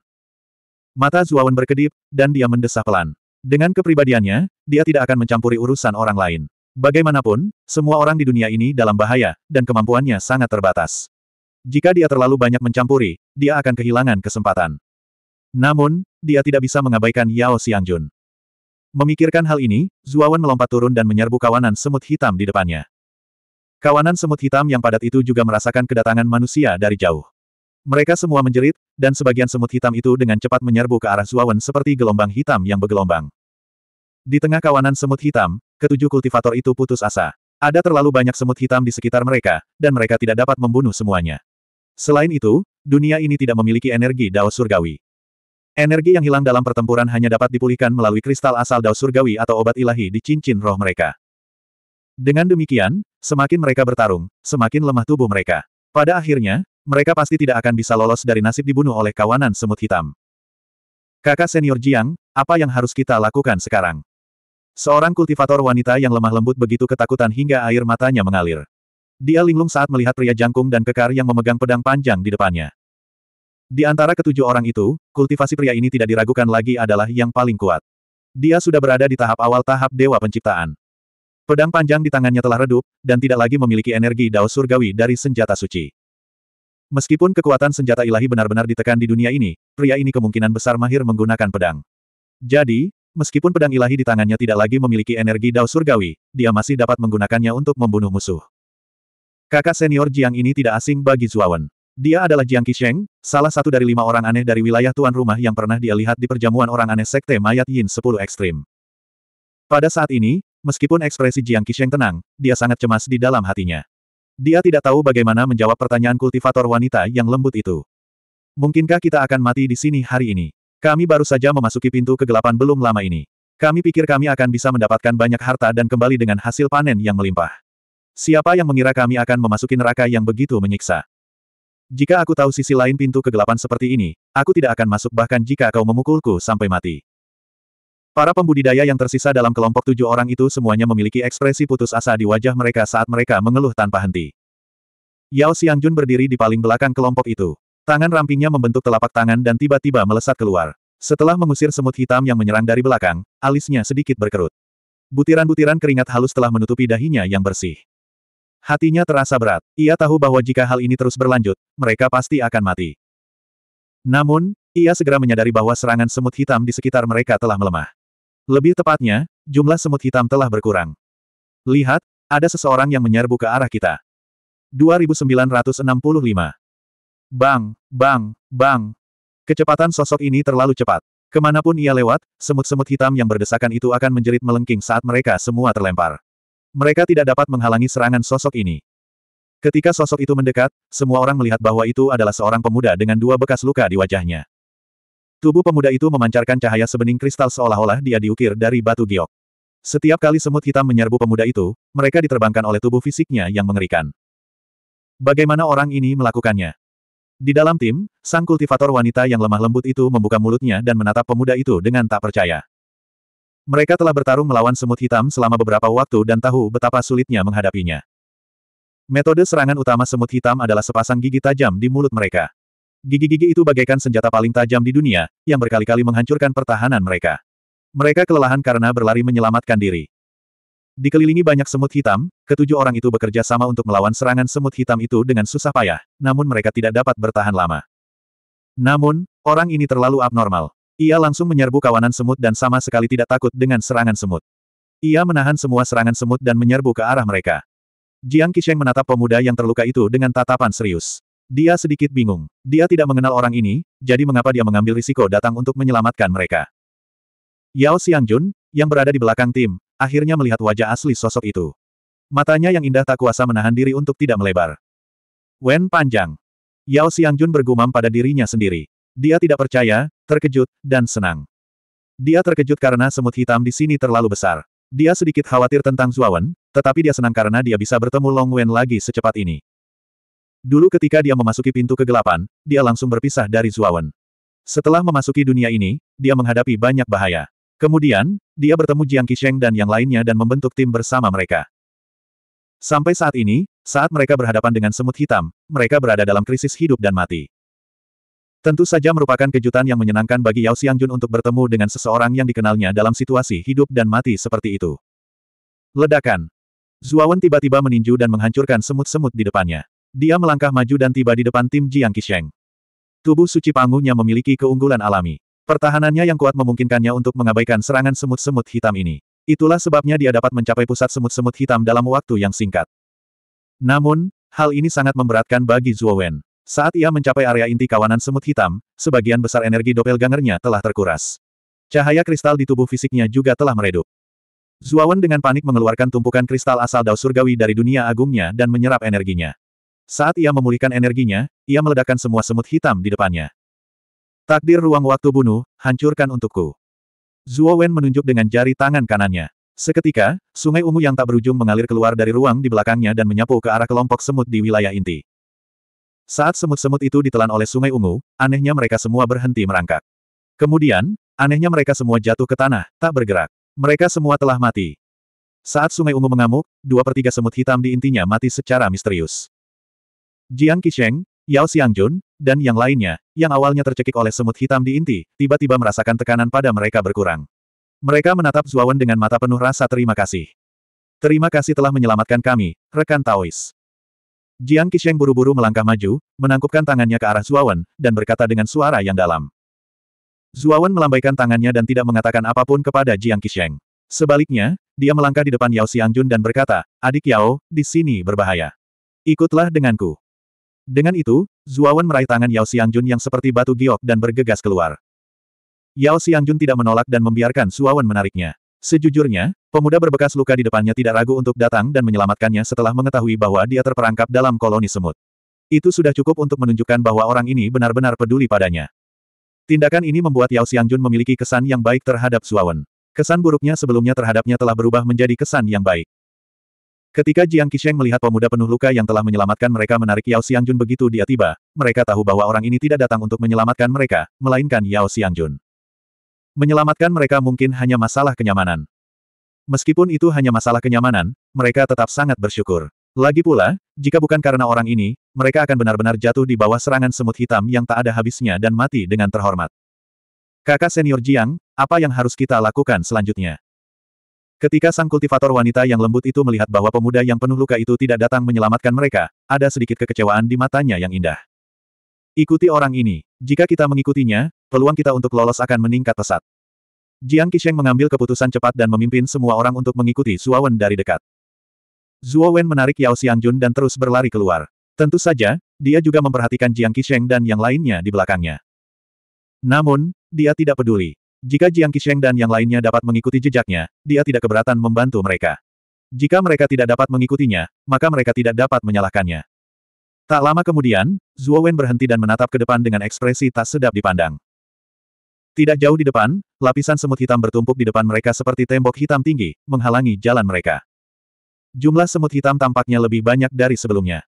Mata Zuawan berkedip, dan dia mendesah pelan. Dengan kepribadiannya, dia tidak akan mencampuri urusan orang lain. Bagaimanapun, semua orang di dunia ini dalam bahaya, dan kemampuannya sangat terbatas. Jika dia terlalu banyak mencampuri, dia akan kehilangan kesempatan. Namun, dia tidak bisa mengabaikan Yao Xiangjun. Memikirkan hal ini, Zuawan melompat turun dan menyerbu kawanan semut hitam di depannya. Kawanan semut hitam yang padat itu juga merasakan kedatangan manusia dari jauh. Mereka semua menjerit, dan sebagian semut hitam itu dengan cepat menyerbu ke arah Zuawan seperti gelombang hitam yang bergelombang. Di tengah kawanan semut hitam, ketujuh kultivator itu putus asa. Ada terlalu banyak semut hitam di sekitar mereka, dan mereka tidak dapat membunuh semuanya. Selain itu, dunia ini tidak memiliki energi Dao Surgawi. Energi yang hilang dalam pertempuran hanya dapat dipulihkan melalui kristal asal Dao Surgawi atau obat ilahi di cincin roh mereka. Dengan demikian, semakin mereka bertarung, semakin lemah tubuh mereka. Pada akhirnya, mereka pasti tidak akan bisa lolos dari nasib dibunuh oleh kawanan semut hitam. Kakak senior Jiang, apa yang harus kita lakukan sekarang? Seorang kultivator wanita yang lemah lembut begitu ketakutan hingga air matanya mengalir. Dia linglung saat melihat pria jangkung dan kekar yang memegang pedang panjang di depannya. Di antara ketujuh orang itu, kultivasi pria ini tidak diragukan lagi adalah yang paling kuat. Dia sudah berada di tahap awal tahap Dewa Penciptaan. Pedang panjang di tangannya telah redup, dan tidak lagi memiliki energi dao surgawi dari senjata suci. Meskipun kekuatan senjata ilahi benar-benar ditekan di dunia ini, pria ini kemungkinan besar mahir menggunakan pedang. Jadi, Meskipun pedang ilahi di tangannya tidak lagi memiliki energi dao surgawi, dia masih dapat menggunakannya untuk membunuh musuh. Kakak senior Jiang ini tidak asing bagi Zuawan. Dia adalah Jiang Qisheng, salah satu dari lima orang aneh dari wilayah tuan rumah yang pernah dia lihat di perjamuan orang aneh sekte mayat Yin 10 Ekstrim. Pada saat ini, meskipun ekspresi Jiang Qisheng tenang, dia sangat cemas di dalam hatinya. Dia tidak tahu bagaimana menjawab pertanyaan kultivator wanita yang lembut itu. Mungkinkah kita akan mati di sini hari ini? Kami baru saja memasuki pintu kegelapan belum lama ini. Kami pikir kami akan bisa mendapatkan banyak harta dan kembali dengan hasil panen yang melimpah. Siapa yang mengira kami akan memasuki neraka yang begitu menyiksa? Jika aku tahu sisi lain pintu kegelapan seperti ini, aku tidak akan masuk bahkan jika kau memukulku sampai mati. Para pembudidaya yang tersisa dalam kelompok tujuh orang itu semuanya memiliki ekspresi putus asa di wajah mereka saat mereka mengeluh tanpa henti. Yao Xiangjun berdiri di paling belakang kelompok itu. Tangan rampingnya membentuk telapak tangan dan tiba-tiba melesat keluar. Setelah mengusir semut hitam yang menyerang dari belakang, alisnya sedikit berkerut. Butiran-butiran keringat halus telah menutupi dahinya yang bersih. Hatinya terasa berat. Ia tahu bahwa jika hal ini terus berlanjut, mereka pasti akan mati. Namun, ia segera menyadari bahwa serangan semut hitam di sekitar mereka telah melemah. Lebih tepatnya, jumlah semut hitam telah berkurang. Lihat, ada seseorang yang menyerbu ke arah kita. 2965 Bang, bang, bang. Kecepatan sosok ini terlalu cepat. Kemanapun ia lewat, semut-semut hitam yang berdesakan itu akan menjerit melengking saat mereka semua terlempar. Mereka tidak dapat menghalangi serangan sosok ini. Ketika sosok itu mendekat, semua orang melihat bahwa itu adalah seorang pemuda dengan dua bekas luka di wajahnya. Tubuh pemuda itu memancarkan cahaya sebening kristal seolah-olah dia diukir dari batu giok. Setiap kali semut hitam menyerbu pemuda itu, mereka diterbangkan oleh tubuh fisiknya yang mengerikan. Bagaimana orang ini melakukannya? Di dalam tim, sang kultivator wanita yang lemah lembut itu membuka mulutnya dan menatap pemuda itu dengan tak percaya. Mereka telah bertarung melawan semut hitam selama beberapa waktu dan tahu betapa sulitnya menghadapinya. Metode serangan utama semut hitam adalah sepasang gigi tajam di mulut mereka. Gigi-gigi itu bagaikan senjata paling tajam di dunia, yang berkali-kali menghancurkan pertahanan mereka. Mereka kelelahan karena berlari menyelamatkan diri. Dikelilingi banyak semut hitam, ketujuh orang itu bekerja sama untuk melawan serangan semut hitam itu dengan susah payah, namun mereka tidak dapat bertahan lama. Namun, orang ini terlalu abnormal. Ia langsung menyerbu kawanan semut dan sama sekali tidak takut dengan serangan semut. Ia menahan semua serangan semut dan menyerbu ke arah mereka. Jiang Qisheng menatap pemuda yang terluka itu dengan tatapan serius. Dia sedikit bingung. Dia tidak mengenal orang ini, jadi mengapa dia mengambil risiko datang untuk menyelamatkan mereka? Yao Xiangjun, yang berada di belakang tim, akhirnya melihat wajah asli sosok itu. Matanya yang indah tak kuasa menahan diri untuk tidak melebar. Wen panjang. Yao Xiangjun bergumam pada dirinya sendiri. Dia tidak percaya, terkejut, dan senang. Dia terkejut karena semut hitam di sini terlalu besar. Dia sedikit khawatir tentang Zuawan, tetapi dia senang karena dia bisa bertemu Long Wen lagi secepat ini. Dulu ketika dia memasuki pintu kegelapan, dia langsung berpisah dari Zuawan. Setelah memasuki dunia ini, dia menghadapi banyak bahaya. Kemudian, dia bertemu Jiang Qisheng dan yang lainnya dan membentuk tim bersama mereka. Sampai saat ini, saat mereka berhadapan dengan semut hitam, mereka berada dalam krisis hidup dan mati. Tentu saja merupakan kejutan yang menyenangkan bagi Yao Xiangjun untuk bertemu dengan seseorang yang dikenalnya dalam situasi hidup dan mati seperti itu. Ledakan. Zuawan tiba-tiba meninju dan menghancurkan semut-semut di depannya. Dia melangkah maju dan tiba di depan tim Jiang Qisheng. Tubuh suci pangunya memiliki keunggulan alami. Pertahanannya yang kuat memungkinkannya untuk mengabaikan serangan semut-semut hitam ini. Itulah sebabnya dia dapat mencapai pusat semut-semut hitam dalam waktu yang singkat. Namun, hal ini sangat memberatkan bagi Zuo Wen. Saat ia mencapai area inti kawanan semut hitam, sebagian besar energi doppelgangernya telah terkuras. Cahaya kristal di tubuh fisiknya juga telah meredup. Wen dengan panik mengeluarkan tumpukan kristal asal dao surgawi dari dunia agungnya dan menyerap energinya. Saat ia memulihkan energinya, ia meledakkan semua semut hitam di depannya. Takdir ruang waktu bunuh, hancurkan untukku. Zuo Wen menunjuk dengan jari tangan kanannya. Seketika, sungai ungu yang tak berujung mengalir keluar dari ruang di belakangnya dan menyapu ke arah kelompok semut di wilayah inti. Saat semut-semut itu ditelan oleh sungai ungu, anehnya mereka semua berhenti merangkak. Kemudian, anehnya mereka semua jatuh ke tanah, tak bergerak. Mereka semua telah mati. Saat sungai ungu mengamuk, dua per tiga semut hitam di intinya mati secara misterius. Jiang Qisheng, Yao Xiangjun, dan yang lainnya, yang awalnya tercekik oleh semut hitam di inti, tiba-tiba merasakan tekanan pada mereka berkurang. Mereka menatap Zuawan dengan mata penuh rasa terima kasih. Terima kasih telah menyelamatkan kami, rekan Taois. Jiang Qisheng buru-buru melangkah maju, menangkupkan tangannya ke arah Zuawan, dan berkata dengan suara yang dalam. Zuawan melambaikan tangannya dan tidak mengatakan apapun kepada Jiang Qisheng. Sebaliknya, dia melangkah di depan Yao Xiangjun dan berkata, Adik Yao, di sini berbahaya. Ikutlah denganku. Dengan itu, Zuawan meraih tangan Yao Xiangjun yang seperti batu giok dan bergegas keluar. Yao Xiangjun tidak menolak dan membiarkan Zuawan menariknya. Sejujurnya, pemuda berbekas luka di depannya tidak ragu untuk datang dan menyelamatkannya setelah mengetahui bahwa dia terperangkap dalam koloni semut. Itu sudah cukup untuk menunjukkan bahwa orang ini benar-benar peduli padanya. Tindakan ini membuat Yao Xiangjun memiliki kesan yang baik terhadap Zuawan. Kesan buruknya sebelumnya terhadapnya telah berubah menjadi kesan yang baik. Ketika Jiang Qisheng melihat pemuda penuh luka yang telah menyelamatkan mereka menarik Yao Xiangjun begitu dia tiba, mereka tahu bahwa orang ini tidak datang untuk menyelamatkan mereka, melainkan Yao Xiangjun. Menyelamatkan mereka mungkin hanya masalah kenyamanan. Meskipun itu hanya masalah kenyamanan, mereka tetap sangat bersyukur. Lagi pula, jika bukan karena orang ini, mereka akan benar-benar jatuh di bawah serangan semut hitam yang tak ada habisnya dan mati dengan terhormat. Kakak senior Jiang, apa yang harus kita lakukan selanjutnya? Ketika sang kultivator wanita yang lembut itu melihat bahwa pemuda yang penuh luka itu tidak datang menyelamatkan mereka, ada sedikit kekecewaan di matanya yang indah. Ikuti orang ini. Jika kita mengikutinya, peluang kita untuk lolos akan meningkat pesat. Jiang Qisheng mengambil keputusan cepat dan memimpin semua orang untuk mengikuti Wen dari dekat. Wen menarik Yao Xiangjun dan terus berlari keluar. Tentu saja, dia juga memperhatikan Jiang Qisheng dan yang lainnya di belakangnya. Namun, dia tidak peduli. Jika Jiang Qisheng dan yang lainnya dapat mengikuti jejaknya, dia tidak keberatan membantu mereka. Jika mereka tidak dapat mengikutinya, maka mereka tidak dapat menyalahkannya. Tak lama kemudian, Zhuo Wen berhenti dan menatap ke depan dengan ekspresi tak sedap dipandang. Tidak jauh di depan, lapisan semut hitam bertumpuk di depan mereka seperti tembok hitam tinggi, menghalangi jalan mereka. Jumlah semut hitam tampaknya lebih banyak dari sebelumnya.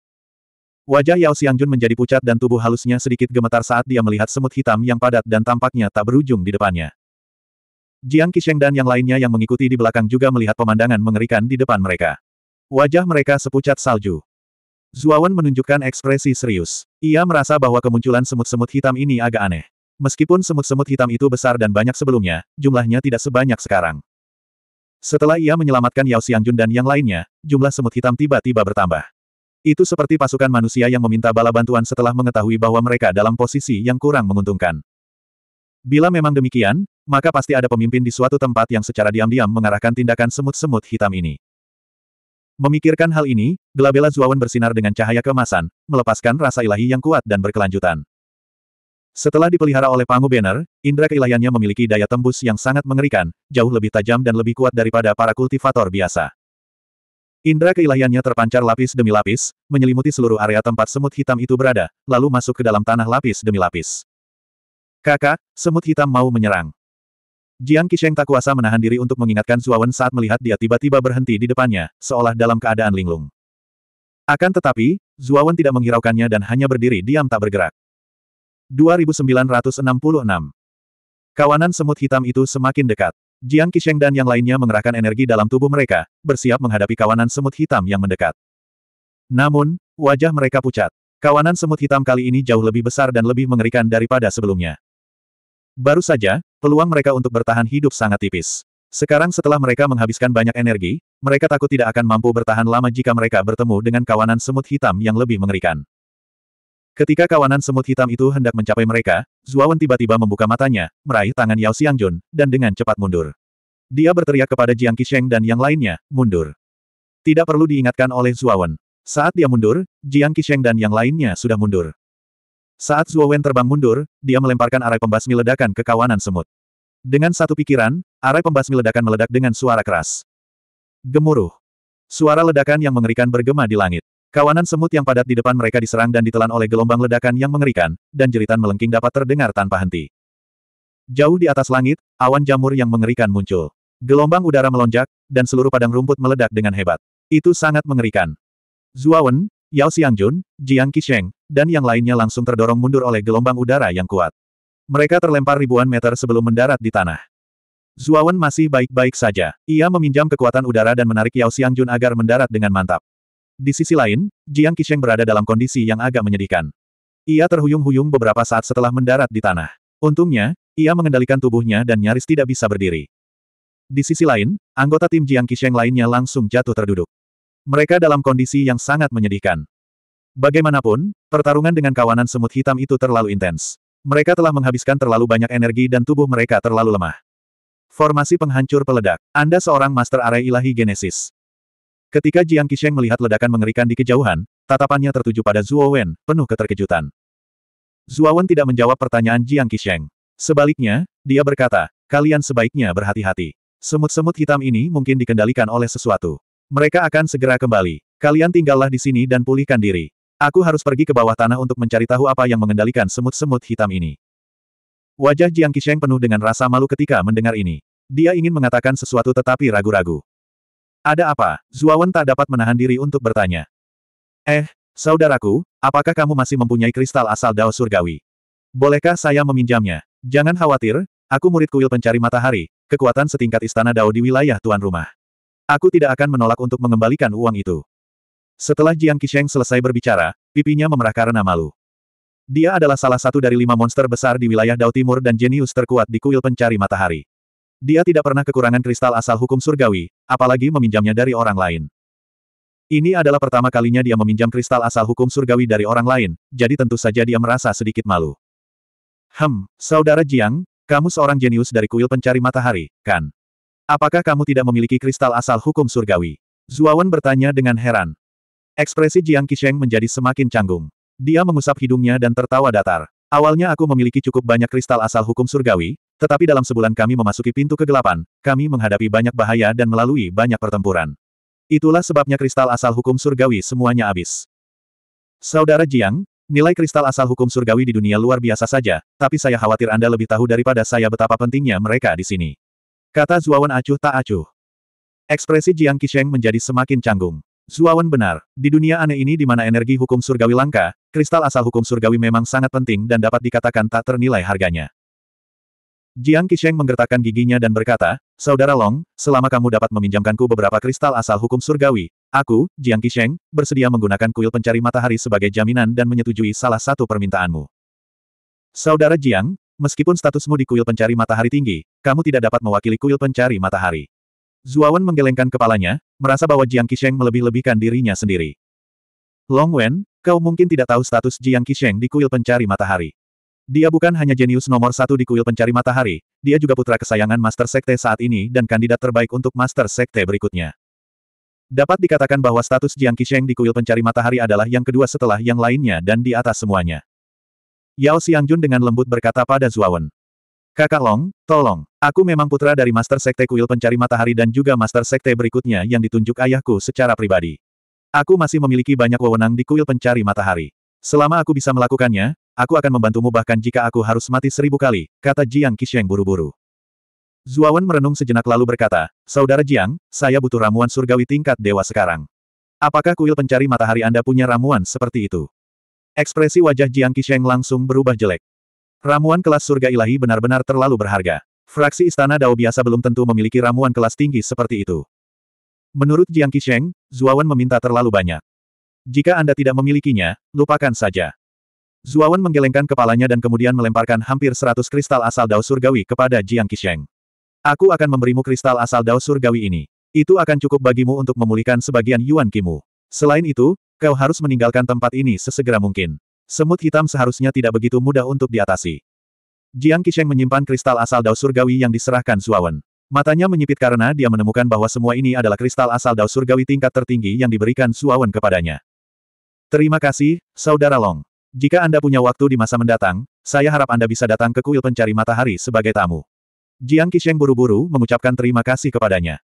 Wajah Yao Xiangjun menjadi pucat dan tubuh halusnya sedikit gemetar saat dia melihat semut hitam yang padat dan tampaknya tak berujung di depannya. Jiang Qisheng dan yang lainnya yang mengikuti di belakang juga melihat pemandangan mengerikan di depan mereka. Wajah mereka sepucat salju. Zuawan menunjukkan ekspresi serius. Ia merasa bahwa kemunculan semut-semut hitam ini agak aneh. Meskipun semut-semut hitam itu besar dan banyak sebelumnya, jumlahnya tidak sebanyak sekarang. Setelah ia menyelamatkan Yao Xiangjun dan yang lainnya, jumlah semut hitam tiba-tiba bertambah. Itu seperti pasukan manusia yang meminta bala bantuan setelah mengetahui bahwa mereka dalam posisi yang kurang menguntungkan. Bila memang demikian, maka pasti ada pemimpin di suatu tempat yang secara diam-diam mengarahkan tindakan semut-semut hitam ini. Memikirkan hal ini, Gelabela Zuawan bersinar dengan cahaya kemasan, melepaskan rasa ilahi yang kuat dan berkelanjutan. Setelah dipelihara oleh Pangu Banner, indera keilahiannya memiliki daya tembus yang sangat mengerikan, jauh lebih tajam dan lebih kuat daripada para kultivator biasa. Indra keilahiannya terpancar lapis demi lapis, menyelimuti seluruh area tempat semut hitam itu berada, lalu masuk ke dalam tanah lapis demi lapis. Kakak, semut hitam mau menyerang. Jiang Qisheng tak kuasa menahan diri untuk mengingatkan Zuawan saat melihat dia tiba-tiba berhenti di depannya, seolah dalam keadaan linglung. Akan tetapi, Zuawan tidak menghiraukannya dan hanya berdiri diam tak bergerak. 2966 Kawanan semut hitam itu semakin dekat. Jiang Qisheng dan yang lainnya mengerahkan energi dalam tubuh mereka, bersiap menghadapi kawanan semut hitam yang mendekat. Namun, wajah mereka pucat. Kawanan semut hitam kali ini jauh lebih besar dan lebih mengerikan daripada sebelumnya. Baru saja, Peluang mereka untuk bertahan hidup sangat tipis. Sekarang setelah mereka menghabiskan banyak energi, mereka takut tidak akan mampu bertahan lama jika mereka bertemu dengan kawanan semut hitam yang lebih mengerikan. Ketika kawanan semut hitam itu hendak mencapai mereka, Zuawan tiba-tiba membuka matanya, meraih tangan Yao Xiangjun, dan dengan cepat mundur. Dia berteriak kepada Jiang Qisheng dan yang lainnya, mundur. Tidak perlu diingatkan oleh Zuawan. Saat dia mundur, Jiang Qisheng dan yang lainnya sudah mundur. Saat Zuo Wen terbang mundur, dia melemparkan arai pembasmi ledakan ke kawanan semut. Dengan satu pikiran, arai pembasmi ledakan meledak dengan suara keras. Gemuruh. Suara ledakan yang mengerikan bergema di langit. Kawanan semut yang padat di depan mereka diserang dan ditelan oleh gelombang ledakan yang mengerikan, dan jeritan melengking dapat terdengar tanpa henti. Jauh di atas langit, awan jamur yang mengerikan muncul. Gelombang udara melonjak, dan seluruh padang rumput meledak dengan hebat. Itu sangat mengerikan. Zuawan, Yao Xiangjun, Jiang Qisheng, dan yang lainnya langsung terdorong mundur oleh gelombang udara yang kuat. Mereka terlempar ribuan meter sebelum mendarat di tanah. Zuawan masih baik-baik saja. Ia meminjam kekuatan udara dan menarik Yao Xiangjun agar mendarat dengan mantap. Di sisi lain, Jiang Qisheng berada dalam kondisi yang agak menyedihkan. Ia terhuyung-huyung beberapa saat setelah mendarat di tanah. Untungnya, ia mengendalikan tubuhnya dan nyaris tidak bisa berdiri. Di sisi lain, anggota tim Jiang Qisheng lainnya langsung jatuh terduduk. Mereka dalam kondisi yang sangat menyedihkan. Bagaimanapun, pertarungan dengan kawanan semut hitam itu terlalu intens. Mereka telah menghabiskan terlalu banyak energi dan tubuh mereka terlalu lemah. Formasi penghancur peledak. Anda seorang Master Array Ilahi Genesis. Ketika Jiang Qisheng melihat ledakan mengerikan di kejauhan, tatapannya tertuju pada Zhuo Wen, penuh keterkejutan. Zhuo Wen tidak menjawab pertanyaan Jiang Qisheng. Sebaliknya, dia berkata, kalian sebaiknya berhati-hati. Semut-semut hitam ini mungkin dikendalikan oleh sesuatu. Mereka akan segera kembali. Kalian tinggallah di sini dan pulihkan diri. Aku harus pergi ke bawah tanah untuk mencari tahu apa yang mengendalikan semut-semut hitam ini. Wajah Jiang Qisheng penuh dengan rasa malu ketika mendengar ini. Dia ingin mengatakan sesuatu tetapi ragu-ragu. Ada apa? Zuawan tak dapat menahan diri untuk bertanya. Eh, saudaraku, apakah kamu masih mempunyai kristal asal Dao Surgawi? Bolehkah saya meminjamnya? Jangan khawatir, aku murid kuil pencari matahari, kekuatan setingkat istana Dao di wilayah tuan rumah. Aku tidak akan menolak untuk mengembalikan uang itu. Setelah Jiang Qisheng selesai berbicara, pipinya memerah karena malu. Dia adalah salah satu dari lima monster besar di wilayah Dao Timur dan jenius terkuat di kuil pencari matahari. Dia tidak pernah kekurangan kristal asal hukum surgawi, apalagi meminjamnya dari orang lain. Ini adalah pertama kalinya dia meminjam kristal asal hukum surgawi dari orang lain, jadi tentu saja dia merasa sedikit malu. Hem, Saudara Jiang, kamu seorang jenius dari kuil pencari matahari, kan? Apakah kamu tidak memiliki kristal asal hukum surgawi? Zuawan bertanya dengan heran. Ekspresi Jiang Qisheng menjadi semakin canggung. Dia mengusap hidungnya dan tertawa datar. Awalnya aku memiliki cukup banyak kristal asal hukum surgawi, tetapi dalam sebulan kami memasuki pintu kegelapan, kami menghadapi banyak bahaya dan melalui banyak pertempuran. Itulah sebabnya kristal asal hukum surgawi semuanya habis. Saudara Jiang, nilai kristal asal hukum surgawi di dunia luar biasa saja, tapi saya khawatir Anda lebih tahu daripada saya betapa pentingnya mereka di sini. Kata Zuawan acuh tak acuh. Ekspresi Jiang Qisheng menjadi semakin canggung. Zuawan benar, di dunia aneh ini di mana energi hukum surgawi langka, kristal asal hukum surgawi memang sangat penting dan dapat dikatakan tak ternilai harganya. Jiang Qisheng menggertakkan giginya dan berkata, Saudara Long, selama kamu dapat meminjamkanku beberapa kristal asal hukum surgawi, aku, Jiang Qisheng, bersedia menggunakan kuil pencari matahari sebagai jaminan dan menyetujui salah satu permintaanmu. Saudara Jiang, meskipun statusmu di kuil pencari matahari tinggi, kamu tidak dapat mewakili kuil pencari matahari. Zuawan menggelengkan kepalanya, merasa bahwa Jiang Qisheng melebih-lebihkan dirinya sendiri. Long Wen, kau mungkin tidak tahu status Jiang Qisheng di kuil pencari matahari. Dia bukan hanya jenius nomor satu di kuil pencari matahari, dia juga putra kesayangan Master Sekte saat ini dan kandidat terbaik untuk Master Sekte berikutnya. Dapat dikatakan bahwa status Jiang Qisheng di kuil pencari matahari adalah yang kedua setelah yang lainnya dan di atas semuanya. Yao Xiangjun dengan lembut berkata pada Zuawan. Kakak Long, tolong. Aku memang putra dari Master Sekte Kuil Pencari Matahari dan juga Master Sekte berikutnya yang ditunjuk ayahku secara pribadi. Aku masih memiliki banyak wewenang di Kuil Pencari Matahari. Selama aku bisa melakukannya, aku akan membantumu bahkan jika aku harus mati seribu kali, kata Jiang Qisheng buru-buru. Zuawan merenung sejenak lalu berkata, Saudara Jiang, saya butuh ramuan surgawi tingkat dewa sekarang. Apakah kuil pencari matahari Anda punya ramuan seperti itu? Ekspresi wajah Jiang Qisheng langsung berubah jelek. Ramuan kelas surga ilahi benar-benar terlalu berharga. Fraksi Istana Dao biasa belum tentu memiliki ramuan kelas tinggi seperti itu. Menurut Jiang Qisheng, Zuawan meminta terlalu banyak. Jika Anda tidak memilikinya, lupakan saja. Zuawan menggelengkan kepalanya dan kemudian melemparkan hampir seratus kristal asal Dao Surgawi kepada Jiang Qisheng. Aku akan memberimu kristal asal Dao Surgawi ini. Itu akan cukup bagimu untuk memulihkan sebagian Yuan Kimu. Selain itu, kau harus meninggalkan tempat ini sesegera mungkin. Semut hitam seharusnya tidak begitu mudah untuk diatasi. Jiang Qisheng menyimpan kristal asal Dao Surgawi yang diserahkan Suawen. Matanya menyipit karena dia menemukan bahwa semua ini adalah kristal asal Dao Surgawi tingkat tertinggi yang diberikan Suawen kepadanya. Terima kasih, Saudara Long. Jika Anda punya waktu di masa mendatang, saya harap Anda bisa datang ke kuil pencari matahari sebagai tamu. Jiang Qisheng buru-buru mengucapkan terima kasih kepadanya.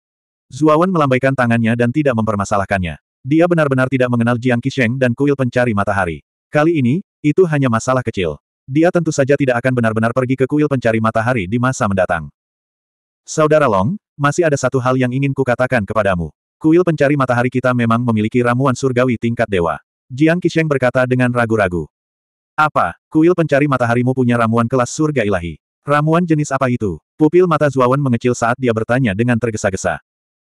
Zuawan melambaikan tangannya dan tidak mempermasalahkannya. Dia benar-benar tidak mengenal Jiang Qisheng dan kuil pencari matahari. Kali ini, itu hanya masalah kecil. Dia tentu saja tidak akan benar-benar pergi ke kuil pencari matahari di masa mendatang. Saudara Long, masih ada satu hal yang ingin kukatakan kepadamu. Kuil pencari matahari kita memang memiliki ramuan surgawi tingkat dewa. Jiang Qisheng berkata dengan ragu-ragu. Apa, kuil pencari mataharimu punya ramuan kelas surga ilahi? Ramuan jenis apa itu? Pupil mata Zuawan mengecil saat dia bertanya dengan tergesa-gesa.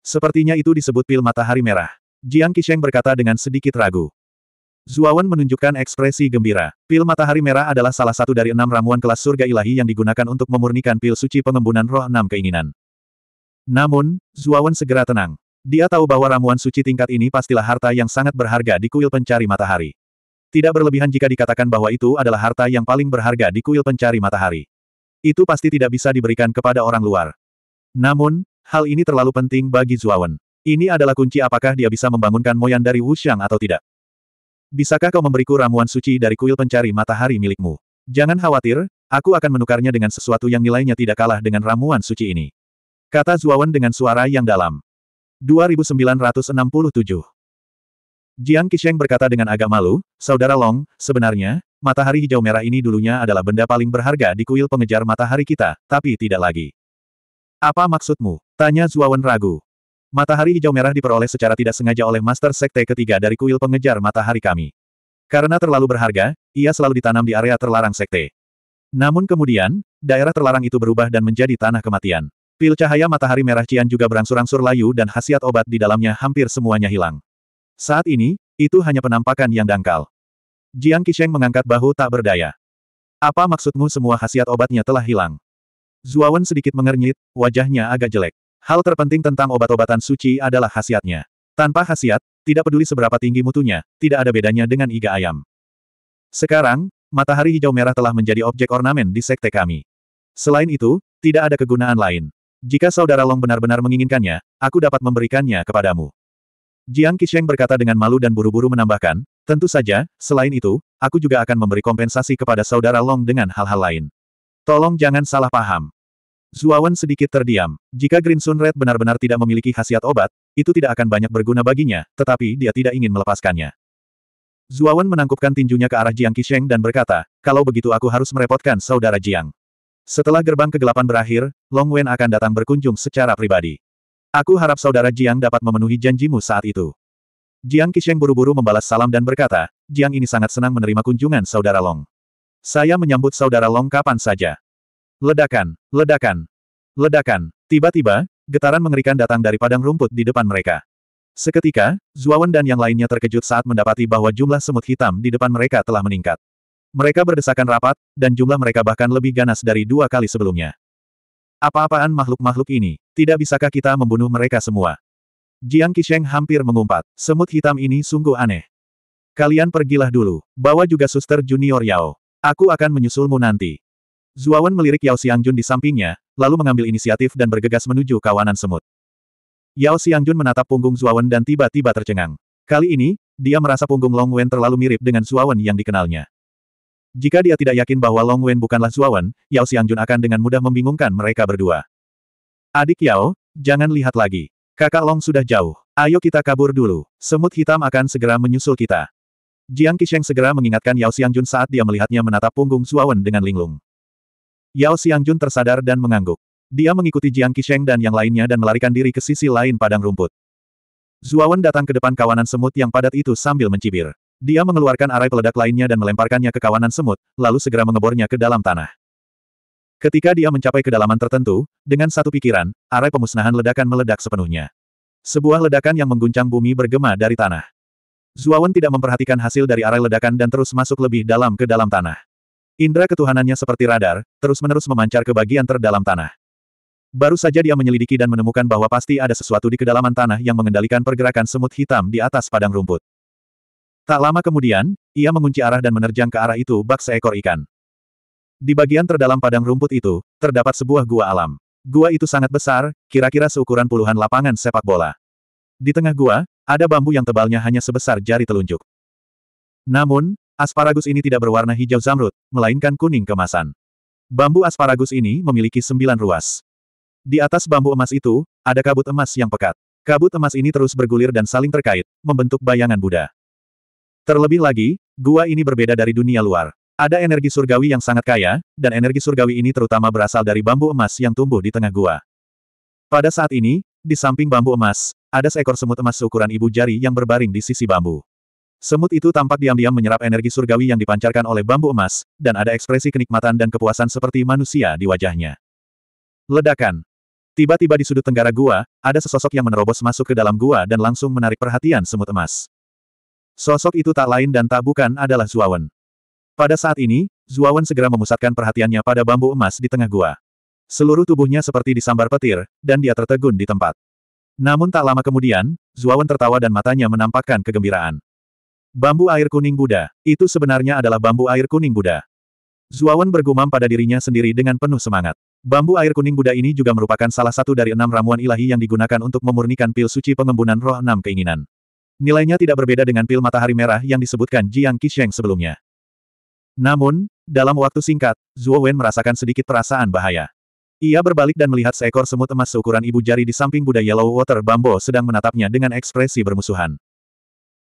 Sepertinya itu disebut pil matahari merah. Jiang Qisheng berkata dengan sedikit ragu. Zuawan menunjukkan ekspresi gembira. Pil matahari merah adalah salah satu dari enam ramuan kelas surga ilahi yang digunakan untuk memurnikan pil suci pengembunan roh enam keinginan. Namun, Zuawan segera tenang. Dia tahu bahwa ramuan suci tingkat ini pastilah harta yang sangat berharga di kuil pencari matahari. Tidak berlebihan jika dikatakan bahwa itu adalah harta yang paling berharga di kuil pencari matahari. Itu pasti tidak bisa diberikan kepada orang luar. Namun, hal ini terlalu penting bagi Zuawan. Ini adalah kunci apakah dia bisa membangunkan Moyan dari Wuxiang atau tidak. Bisakah kau memberiku ramuan suci dari kuil pencari matahari milikmu? Jangan khawatir, aku akan menukarnya dengan sesuatu yang nilainya tidak kalah dengan ramuan suci ini. Kata Zuawan dengan suara yang dalam. 2967 Jiang Qisheng berkata dengan agak malu, Saudara Long, sebenarnya, matahari hijau merah ini dulunya adalah benda paling berharga di kuil pengejar matahari kita, tapi tidak lagi. Apa maksudmu? Tanya Zuawan ragu. Matahari hijau merah diperoleh secara tidak sengaja oleh Master Sekte ketiga dari kuil pengejar matahari kami. Karena terlalu berharga, ia selalu ditanam di area terlarang Sekte. Namun kemudian, daerah terlarang itu berubah dan menjadi tanah kematian. Pil cahaya matahari merah Cian juga berangsur-angsur layu dan khasiat obat di dalamnya hampir semuanya hilang. Saat ini, itu hanya penampakan yang dangkal. Jiang Kisheng mengangkat bahu tak berdaya. Apa maksudmu semua khasiat obatnya telah hilang? Zuawan sedikit mengernyit, wajahnya agak jelek. Hal terpenting tentang obat-obatan suci adalah khasiatnya. Tanpa khasiat, tidak peduli seberapa tinggi mutunya, tidak ada bedanya dengan iga ayam. Sekarang, matahari hijau merah telah menjadi objek ornamen di sekte kami. Selain itu, tidak ada kegunaan lain. Jika saudara Long benar-benar menginginkannya, aku dapat memberikannya kepadamu. Jiang Qisheng berkata dengan malu dan buru-buru menambahkan, tentu saja, selain itu, aku juga akan memberi kompensasi kepada saudara Long dengan hal-hal lain. Tolong jangan salah paham. Zuawan sedikit terdiam. Jika Green Sun Red benar-benar tidak memiliki khasiat obat, itu tidak akan banyak berguna baginya, tetapi dia tidak ingin melepaskannya. Zuawan menangkupkan tinjunya ke arah Jiang Qisheng dan berkata, kalau begitu aku harus merepotkan saudara Jiang. Setelah gerbang kegelapan berakhir, Long Wen akan datang berkunjung secara pribadi. Aku harap saudara Jiang dapat memenuhi janjimu saat itu. Jiang Qisheng buru-buru membalas salam dan berkata, Jiang ini sangat senang menerima kunjungan saudara Long. Saya menyambut saudara Long kapan saja. Ledakan, ledakan, ledakan. Tiba-tiba, getaran mengerikan datang dari padang rumput di depan mereka. Seketika, Zuawan dan yang lainnya terkejut saat mendapati bahwa jumlah semut hitam di depan mereka telah meningkat. Mereka berdesakan rapat, dan jumlah mereka bahkan lebih ganas dari dua kali sebelumnya. Apa-apaan makhluk-makhluk ini? Tidak bisakah kita membunuh mereka semua? Jiang Qisheng hampir mengumpat. Semut hitam ini sungguh aneh. Kalian pergilah dulu. Bawa juga suster junior Yao. Aku akan menyusulmu nanti. Zuawan melirik Yao Xiangjun di sampingnya, lalu mengambil inisiatif dan bergegas menuju kawanan semut. Yao Xiangjun menatap punggung Zuawan dan tiba-tiba tercengang. Kali ini, dia merasa punggung Long Wen terlalu mirip dengan Zuawan yang dikenalnya. Jika dia tidak yakin bahwa Long Wen bukanlah Zuawan, Yao Xiangjun akan dengan mudah membingungkan mereka berdua. Adik Yao, jangan lihat lagi. Kakak Long sudah jauh. Ayo kita kabur dulu. Semut hitam akan segera menyusul kita. Jiang Qisheng segera mengingatkan Yao Xiangjun saat dia melihatnya menatap punggung Zuawan dengan linglung. Yao Xiangjun tersadar dan mengangguk. Dia mengikuti Jiang Qisheng dan yang lainnya dan melarikan diri ke sisi lain padang rumput. Zuawan datang ke depan kawanan semut yang padat itu sambil mencibir. Dia mengeluarkan arai peledak lainnya dan melemparkannya ke kawanan semut, lalu segera mengebornya ke dalam tanah. Ketika dia mencapai kedalaman tertentu, dengan satu pikiran, arai pemusnahan ledakan meledak sepenuhnya. Sebuah ledakan yang mengguncang bumi bergema dari tanah. Zuawan tidak memperhatikan hasil dari arai ledakan dan terus masuk lebih dalam ke dalam tanah. Indra ketuhanannya seperti radar, terus-menerus memancar ke bagian terdalam tanah. Baru saja dia menyelidiki dan menemukan bahwa pasti ada sesuatu di kedalaman tanah yang mengendalikan pergerakan semut hitam di atas padang rumput. Tak lama kemudian, ia mengunci arah dan menerjang ke arah itu bak seekor ikan. Di bagian terdalam padang rumput itu, terdapat sebuah gua alam. Gua itu sangat besar, kira-kira seukuran puluhan lapangan sepak bola. Di tengah gua, ada bambu yang tebalnya hanya sebesar jari telunjuk. Namun, Asparagus ini tidak berwarna hijau zamrud, melainkan kuning kemasan. Bambu asparagus ini memiliki sembilan ruas. Di atas bambu emas itu, ada kabut emas yang pekat. Kabut emas ini terus bergulir dan saling terkait, membentuk bayangan Buddha. Terlebih lagi, gua ini berbeda dari dunia luar. Ada energi surgawi yang sangat kaya, dan energi surgawi ini terutama berasal dari bambu emas yang tumbuh di tengah gua. Pada saat ini, di samping bambu emas, ada seekor semut emas seukuran ibu jari yang berbaring di sisi bambu. Semut itu tampak diam-diam menyerap energi surgawi yang dipancarkan oleh bambu emas, dan ada ekspresi kenikmatan dan kepuasan seperti manusia di wajahnya. Ledakan. Tiba-tiba di sudut tenggara gua, ada sesosok yang menerobos masuk ke dalam gua dan langsung menarik perhatian semut emas. Sosok itu tak lain dan tak bukan adalah Zuawan. Pada saat ini, Zuawan segera memusatkan perhatiannya pada bambu emas di tengah gua. Seluruh tubuhnya seperti disambar petir, dan dia tertegun di tempat. Namun tak lama kemudian, Zuawan tertawa dan matanya menampakkan kegembiraan. Bambu air kuning Buddha, itu sebenarnya adalah bambu air kuning Buddha. Zuawan bergumam pada dirinya sendiri dengan penuh semangat. Bambu air kuning Buddha ini juga merupakan salah satu dari enam ramuan ilahi yang digunakan untuk memurnikan pil suci pengembunan roh enam keinginan. Nilainya tidak berbeda dengan pil matahari merah yang disebutkan Jiang Qisheng sebelumnya. Namun, dalam waktu singkat, Zuo Wen merasakan sedikit perasaan bahaya. Ia berbalik dan melihat seekor semut emas seukuran ibu jari di samping Buddha Yellow Water Bambo sedang menatapnya dengan ekspresi bermusuhan.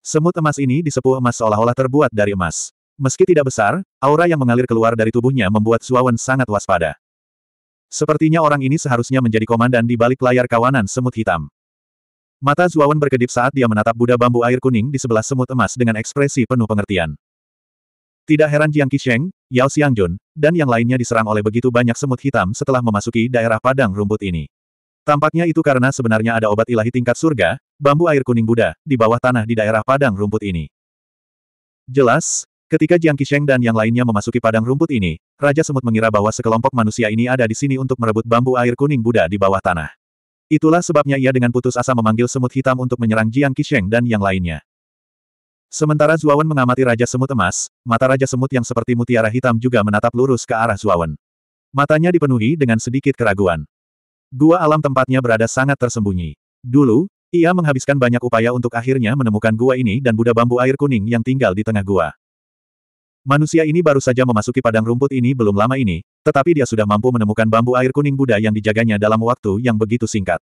Semut emas ini disepuh emas seolah-olah terbuat dari emas. Meski tidak besar, aura yang mengalir keluar dari tubuhnya membuat Zuawan sangat waspada. Sepertinya orang ini seharusnya menjadi komandan di balik layar kawanan semut hitam. Mata Zuawan berkedip saat dia menatap Buddha bambu air kuning di sebelah semut emas dengan ekspresi penuh pengertian. Tidak heran Jiang Qisheng, Yao Xiangjun, dan yang lainnya diserang oleh begitu banyak semut hitam setelah memasuki daerah padang rumput ini. Tampaknya itu karena sebenarnya ada obat ilahi tingkat surga, bambu air kuning Buddha, di bawah tanah di daerah padang rumput ini. Jelas, ketika Jiang Qisheng dan yang lainnya memasuki padang rumput ini, Raja Semut mengira bahwa sekelompok manusia ini ada di sini untuk merebut bambu air kuning Buddha di bawah tanah. Itulah sebabnya ia dengan putus asa memanggil semut hitam untuk menyerang Jiang Qisheng dan yang lainnya. Sementara Zuawan mengamati Raja Semut Emas, mata Raja Semut yang seperti mutiara hitam juga menatap lurus ke arah Zuawan. Matanya dipenuhi dengan sedikit keraguan. Gua alam tempatnya berada sangat tersembunyi. Dulu, ia menghabiskan banyak upaya untuk akhirnya menemukan gua ini dan Buddha bambu air kuning yang tinggal di tengah gua. Manusia ini baru saja memasuki padang rumput ini belum lama ini, tetapi dia sudah mampu menemukan bambu air kuning Buddha yang dijaganya dalam waktu yang begitu singkat.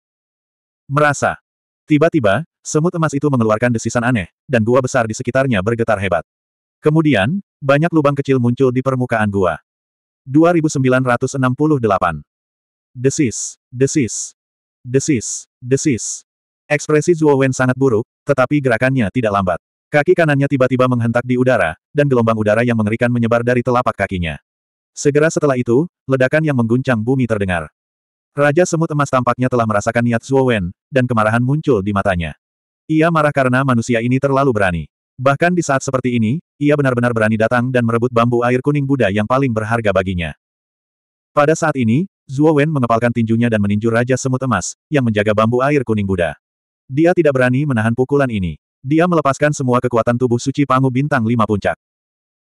Merasa. Tiba-tiba, semut emas itu mengeluarkan desisan aneh, dan gua besar di sekitarnya bergetar hebat. Kemudian, banyak lubang kecil muncul di permukaan gua. 2968 Desis, desis, desis, desis. Ekspresi Zhuo Wen sangat buruk, tetapi gerakannya tidak lambat. Kaki kanannya tiba-tiba menghentak di udara, dan gelombang udara yang mengerikan menyebar dari telapak kakinya. Segera setelah itu, ledakan yang mengguncang bumi terdengar. Raja Semut Emas tampaknya telah merasakan niat Zhuo Wen, dan kemarahan muncul di matanya. Ia marah karena manusia ini terlalu berani. Bahkan di saat seperti ini, ia benar-benar berani datang dan merebut bambu air kuning Buddha yang paling berharga baginya. Pada saat ini, Zuo Wen mengepalkan tinjunya dan meninju Raja Semut Emas, yang menjaga bambu air kuning Buddha. Dia tidak berani menahan pukulan ini. Dia melepaskan semua kekuatan tubuh suci Pangu Bintang Lima Puncak.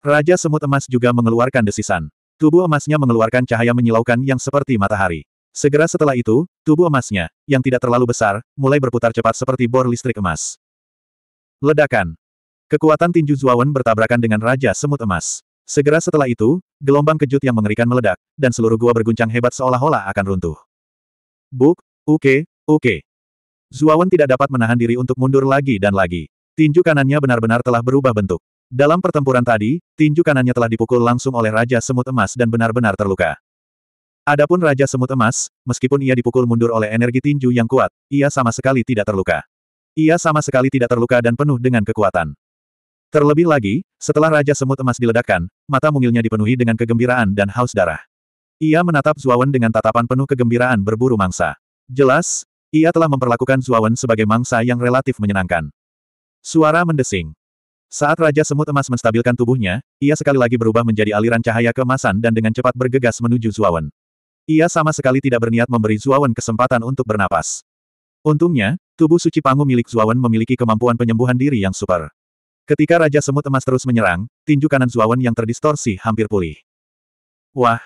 Raja Semut Emas juga mengeluarkan desisan. Tubuh emasnya mengeluarkan cahaya menyilaukan yang seperti matahari. Segera setelah itu, tubuh emasnya, yang tidak terlalu besar, mulai berputar cepat seperti bor listrik emas. Ledakan. Kekuatan tinju Zuawan bertabrakan dengan Raja Semut Emas. Segera setelah itu, gelombang kejut yang mengerikan meledak, dan seluruh gua berguncang hebat seolah-olah akan runtuh. Buk, oke, oke. Okay. Zuawan tidak dapat menahan diri untuk mundur lagi dan lagi. Tinju kanannya benar-benar telah berubah bentuk. Dalam pertempuran tadi, tinju kanannya telah dipukul langsung oleh Raja Semut Emas dan benar-benar terluka. Adapun Raja Semut Emas, meskipun ia dipukul mundur oleh energi tinju yang kuat, ia sama sekali tidak terluka. Ia sama sekali tidak terluka dan penuh dengan kekuatan. Terlebih lagi, setelah Raja Semut Emas diledakkan, mata mungilnya dipenuhi dengan kegembiraan dan haus darah. Ia menatap Zuawan dengan tatapan penuh kegembiraan berburu mangsa. Jelas, ia telah memperlakukan Zuawan sebagai mangsa yang relatif menyenangkan. Suara mendesing. Saat Raja Semut Emas menstabilkan tubuhnya, ia sekali lagi berubah menjadi aliran cahaya kemasan dan dengan cepat bergegas menuju Zuawan. Ia sama sekali tidak berniat memberi Zuawan kesempatan untuk bernapas. Untungnya, tubuh suci pangu milik Zuawan memiliki kemampuan penyembuhan diri yang super. Ketika Raja Semut Emas terus menyerang, tinju kanan Zuawan yang terdistorsi hampir pulih. Wah!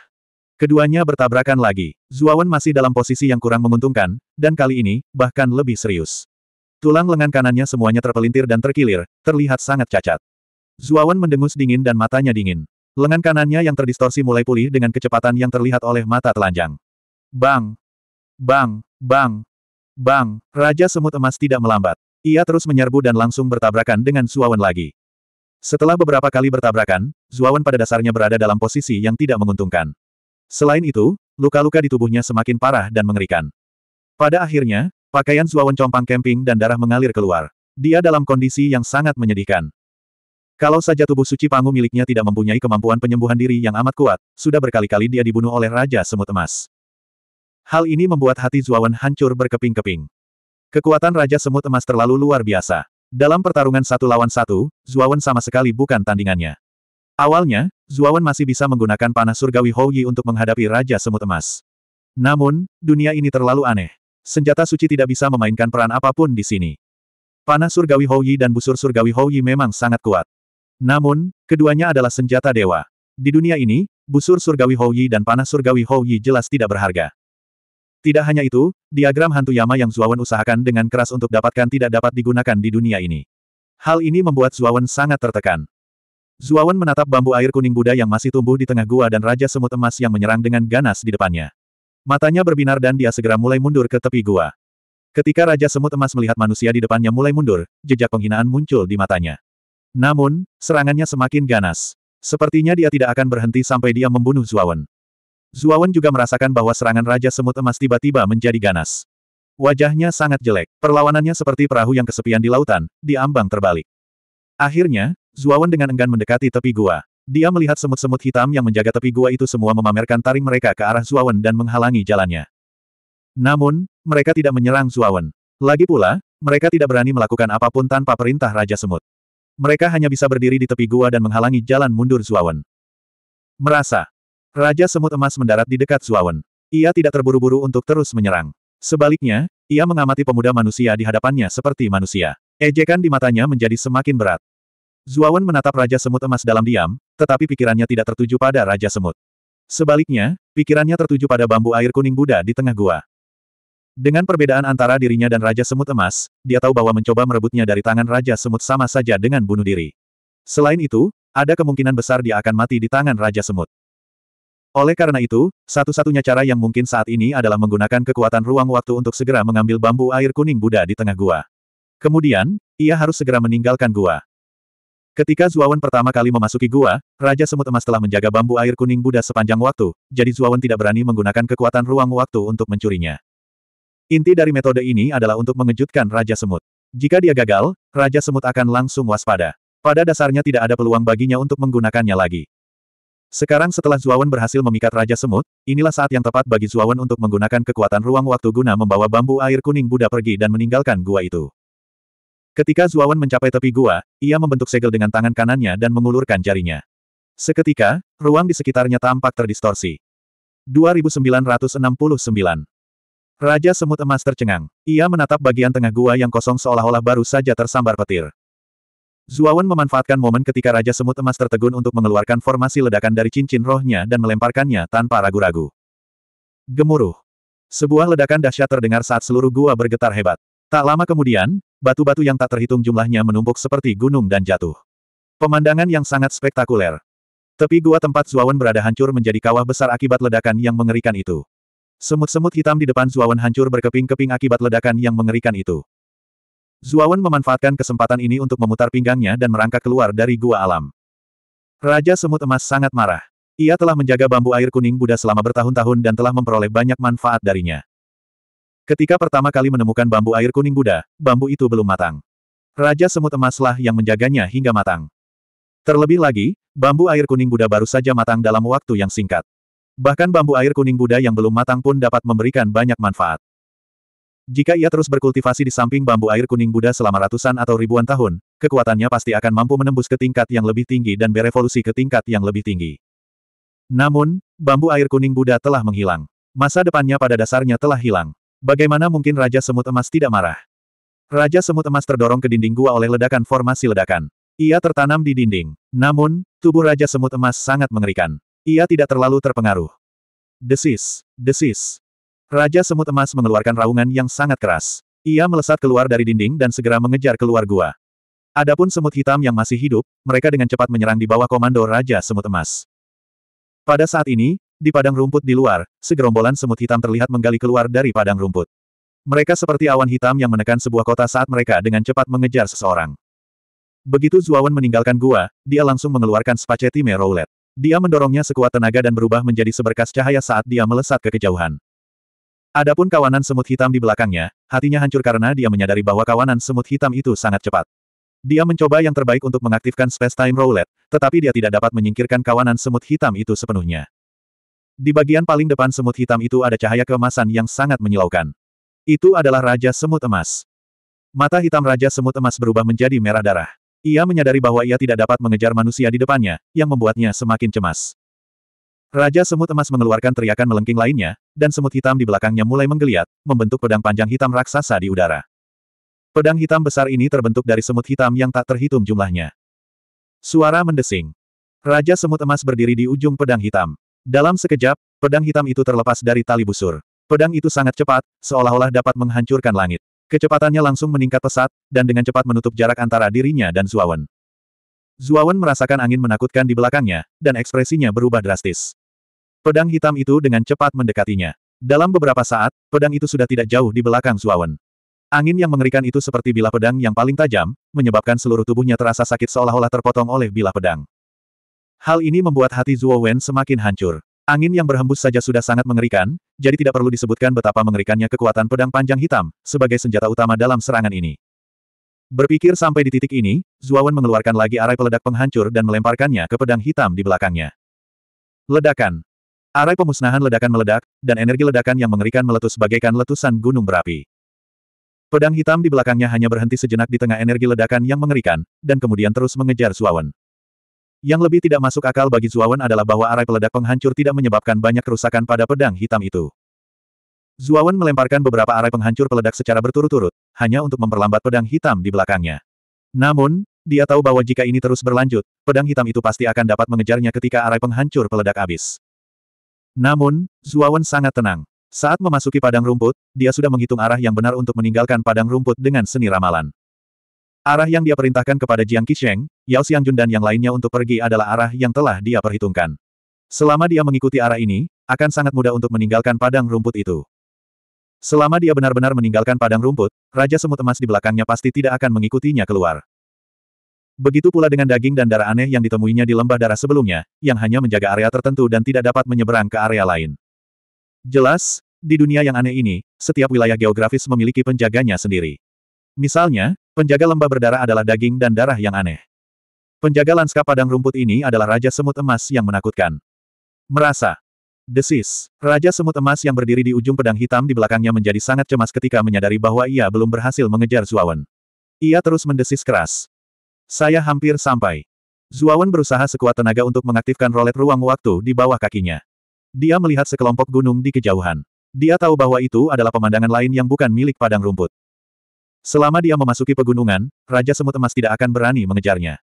Keduanya bertabrakan lagi. Zuawan masih dalam posisi yang kurang menguntungkan, dan kali ini, bahkan lebih serius. Tulang lengan kanannya semuanya terpelintir dan terkilir, terlihat sangat cacat. Zuawan mendengus dingin dan matanya dingin. Lengan kanannya yang terdistorsi mulai pulih dengan kecepatan yang terlihat oleh mata telanjang. Bang! Bang! Bang! Bang! Raja Semut Emas tidak melambat. Ia terus menyerbu dan langsung bertabrakan dengan Zuawan lagi. Setelah beberapa kali bertabrakan, Zuawan pada dasarnya berada dalam posisi yang tidak menguntungkan. Selain itu, luka-luka di tubuhnya semakin parah dan mengerikan. Pada akhirnya, pakaian Zuawan compang camping dan darah mengalir keluar. Dia dalam kondisi yang sangat menyedihkan. Kalau saja tubuh suci Pangu miliknya tidak mempunyai kemampuan penyembuhan diri yang amat kuat, sudah berkali-kali dia dibunuh oleh Raja Semut Emas. Hal ini membuat hati Zuawan hancur berkeping-keping. Kekuatan Raja Semut Emas terlalu luar biasa. Dalam pertarungan satu lawan satu, Zuawan sama sekali bukan tandingannya. Awalnya, Zuawan masih bisa menggunakan panah surgawi Houyi untuk menghadapi Raja Semut Emas. Namun, dunia ini terlalu aneh. Senjata suci tidak bisa memainkan peran apapun di sini. Panah surgawi Houyi dan busur surgawi Houyi memang sangat kuat. Namun, keduanya adalah senjata dewa. Di dunia ini, busur surgawi Houyi dan panah surgawi Houyi jelas tidak berharga. Tidak hanya itu, diagram hantu Yama yang Zuawan usahakan dengan keras untuk dapatkan tidak dapat digunakan di dunia ini. Hal ini membuat Zuawan sangat tertekan. Zuawan menatap bambu air kuning Buddha yang masih tumbuh di tengah gua dan Raja Semut Emas yang menyerang dengan ganas di depannya. Matanya berbinar dan dia segera mulai mundur ke tepi gua. Ketika Raja Semut Emas melihat manusia di depannya mulai mundur, jejak penghinaan muncul di matanya. Namun, serangannya semakin ganas. Sepertinya dia tidak akan berhenti sampai dia membunuh Zuawan. Zuawan juga merasakan bahwa serangan Raja Semut Emas tiba-tiba menjadi ganas. Wajahnya sangat jelek, perlawanannya seperti perahu yang kesepian di lautan, di ambang terbalik. Akhirnya, Zuawan dengan enggan mendekati tepi gua. Dia melihat semut-semut hitam yang menjaga tepi gua itu semua memamerkan taring mereka ke arah Zuawan dan menghalangi jalannya. Namun, mereka tidak menyerang Zuawan. Lagi pula, mereka tidak berani melakukan apapun tanpa perintah Raja Semut. Mereka hanya bisa berdiri di tepi gua dan menghalangi jalan mundur Zuawan. Merasa, Raja Semut Emas mendarat di dekat Zuawan. Ia tidak terburu-buru untuk terus menyerang. Sebaliknya, ia mengamati pemuda manusia di hadapannya seperti manusia. Ejekan di matanya menjadi semakin berat. Zuawan menatap Raja Semut Emas dalam diam, tetapi pikirannya tidak tertuju pada Raja Semut. Sebaliknya, pikirannya tertuju pada bambu air kuning Buddha di tengah gua. Dengan perbedaan antara dirinya dan Raja Semut Emas, dia tahu bahwa mencoba merebutnya dari tangan Raja Semut sama saja dengan bunuh diri. Selain itu, ada kemungkinan besar dia akan mati di tangan Raja Semut. Oleh karena itu, satu-satunya cara yang mungkin saat ini adalah menggunakan kekuatan ruang waktu untuk segera mengambil bambu air kuning Buddha di tengah gua. Kemudian, ia harus segera meninggalkan gua. Ketika Zuawan pertama kali memasuki gua, Raja Semut Emas telah menjaga bambu air kuning Buddha sepanjang waktu, jadi Zuawan tidak berani menggunakan kekuatan ruang waktu untuk mencurinya. Inti dari metode ini adalah untuk mengejutkan Raja Semut. Jika dia gagal, Raja Semut akan langsung waspada. Pada dasarnya tidak ada peluang baginya untuk menggunakannya lagi. Sekarang setelah Zuawan berhasil memikat Raja Semut, inilah saat yang tepat bagi Zuawan untuk menggunakan kekuatan ruang waktu guna membawa bambu air kuning Buddha pergi dan meninggalkan gua itu. Ketika Zuawan mencapai tepi gua, ia membentuk segel dengan tangan kanannya dan mengulurkan jarinya. Seketika, ruang di sekitarnya tampak terdistorsi. 2969 Raja Semut Emas tercengang. Ia menatap bagian tengah gua yang kosong seolah-olah baru saja tersambar petir. Zuawan memanfaatkan momen ketika Raja Semut Emas tertegun untuk mengeluarkan formasi ledakan dari cincin rohnya dan melemparkannya tanpa ragu-ragu. Gemuruh. Sebuah ledakan dahsyat terdengar saat seluruh gua bergetar hebat. Tak lama kemudian, batu-batu yang tak terhitung jumlahnya menumpuk seperti gunung dan jatuh. Pemandangan yang sangat spektakuler. Tepi gua tempat Zuawan berada hancur menjadi kawah besar akibat ledakan yang mengerikan itu. Semut-semut hitam di depan Zuawan hancur berkeping-keping akibat ledakan yang mengerikan itu. Zuawan memanfaatkan kesempatan ini untuk memutar pinggangnya dan merangkak keluar dari gua alam. Raja Semut Emas sangat marah. Ia telah menjaga bambu air kuning Buddha selama bertahun-tahun dan telah memperoleh banyak manfaat darinya. Ketika pertama kali menemukan bambu air kuning Buddha, bambu itu belum matang. Raja Semut Emaslah yang menjaganya hingga matang. Terlebih lagi, bambu air kuning Buddha baru saja matang dalam waktu yang singkat. Bahkan bambu air kuning Buddha yang belum matang pun dapat memberikan banyak manfaat. Jika ia terus berkultivasi di samping bambu air kuning Buddha selama ratusan atau ribuan tahun, kekuatannya pasti akan mampu menembus ke tingkat yang lebih tinggi dan berevolusi ke tingkat yang lebih tinggi. Namun, bambu air kuning Buddha telah menghilang. Masa depannya pada dasarnya telah hilang. Bagaimana mungkin Raja Semut Emas tidak marah? Raja Semut Emas terdorong ke dinding gua oleh ledakan formasi ledakan. Ia tertanam di dinding. Namun, tubuh Raja Semut Emas sangat mengerikan. Ia tidak terlalu terpengaruh. Desis, desis, Raja Semut Emas mengeluarkan raungan yang sangat keras. Ia melesat keluar dari dinding dan segera mengejar keluar gua. Adapun semut hitam yang masih hidup, mereka dengan cepat menyerang di bawah komando Raja Semut Emas. Pada saat ini, di padang rumput di luar, segerombolan semut hitam terlihat menggali keluar dari padang rumput. Mereka seperti awan hitam yang menekan sebuah kota saat mereka dengan cepat mengejar seseorang. Begitu Zuawan meninggalkan gua, dia langsung mengeluarkan spaceti Meroulet. Dia mendorongnya sekuat tenaga dan berubah menjadi seberkas cahaya saat dia melesat ke kejauhan. Adapun kawanan semut hitam di belakangnya, hatinya hancur karena dia menyadari bahwa kawanan semut hitam itu sangat cepat. Dia mencoba yang terbaik untuk mengaktifkan Space Time Roulette, tetapi dia tidak dapat menyingkirkan kawanan semut hitam itu sepenuhnya. Di bagian paling depan semut hitam itu ada cahaya kemasan yang sangat menyilaukan. Itu adalah Raja Semut Emas. Mata hitam Raja Semut Emas berubah menjadi merah darah. Ia menyadari bahwa ia tidak dapat mengejar manusia di depannya, yang membuatnya semakin cemas. Raja Semut Emas mengeluarkan teriakan melengking lainnya, dan semut hitam di belakangnya mulai menggeliat, membentuk pedang panjang hitam raksasa di udara. Pedang hitam besar ini terbentuk dari semut hitam yang tak terhitung jumlahnya. Suara mendesing. Raja Semut Emas berdiri di ujung pedang hitam. Dalam sekejap, pedang hitam itu terlepas dari tali busur. Pedang itu sangat cepat, seolah-olah dapat menghancurkan langit. Kecepatannya langsung meningkat pesat, dan dengan cepat menutup jarak antara dirinya dan Zuawan. Zuawan merasakan angin menakutkan di belakangnya, dan ekspresinya berubah drastis. Pedang hitam itu dengan cepat mendekatinya. Dalam beberapa saat, pedang itu sudah tidak jauh di belakang Zuawan. Angin yang mengerikan itu seperti bilah pedang yang paling tajam, menyebabkan seluruh tubuhnya terasa sakit seolah-olah terpotong oleh bilah pedang. Hal ini membuat hati Zuowen semakin hancur. Angin yang berhembus saja sudah sangat mengerikan, jadi tidak perlu disebutkan betapa mengerikannya kekuatan pedang panjang hitam, sebagai senjata utama dalam serangan ini. Berpikir sampai di titik ini, Zuawan mengeluarkan lagi arai peledak penghancur dan melemparkannya ke pedang hitam di belakangnya. Ledakan. Arai pemusnahan ledakan meledak, dan energi ledakan yang mengerikan meletus bagaikan letusan gunung berapi. Pedang hitam di belakangnya hanya berhenti sejenak di tengah energi ledakan yang mengerikan, dan kemudian terus mengejar Zuawan. Yang lebih tidak masuk akal bagi Zuawan adalah bahwa arai peledak penghancur tidak menyebabkan banyak kerusakan pada pedang hitam itu. Zuawan melemparkan beberapa arai penghancur peledak secara berturut-turut, hanya untuk memperlambat pedang hitam di belakangnya. Namun, dia tahu bahwa jika ini terus berlanjut, pedang hitam itu pasti akan dapat mengejarnya ketika arai penghancur peledak habis. Namun, Zuawan sangat tenang. Saat memasuki padang rumput, dia sudah menghitung arah yang benar untuk meninggalkan padang rumput dengan seni ramalan. Arah yang dia perintahkan kepada Jiang Qisheng, Yao Xiangjun dan yang lainnya untuk pergi adalah arah yang telah dia perhitungkan. Selama dia mengikuti arah ini, akan sangat mudah untuk meninggalkan padang rumput itu. Selama dia benar-benar meninggalkan padang rumput, Raja Semut Emas di belakangnya pasti tidak akan mengikutinya keluar. Begitu pula dengan daging dan darah aneh yang ditemuinya di lembah darah sebelumnya, yang hanya menjaga area tertentu dan tidak dapat menyeberang ke area lain. Jelas, di dunia yang aneh ini, setiap wilayah geografis memiliki penjaganya sendiri. Misalnya, penjaga lembah berdarah adalah daging dan darah yang aneh. Penjaga lanskap padang rumput ini adalah Raja Semut Emas yang menakutkan. Merasa, Desis. Raja Semut Emas yang berdiri di ujung pedang hitam di belakangnya menjadi sangat cemas ketika menyadari bahwa ia belum berhasil mengejar Zuawan. Ia terus mendesis keras. Saya hampir sampai. Zuawan berusaha sekuat tenaga untuk mengaktifkan rolet ruang waktu di bawah kakinya. Dia melihat sekelompok gunung di kejauhan. Dia tahu bahwa itu adalah pemandangan lain yang bukan milik padang rumput. Selama dia memasuki pegunungan, Raja Semut Emas tidak akan berani mengejarnya.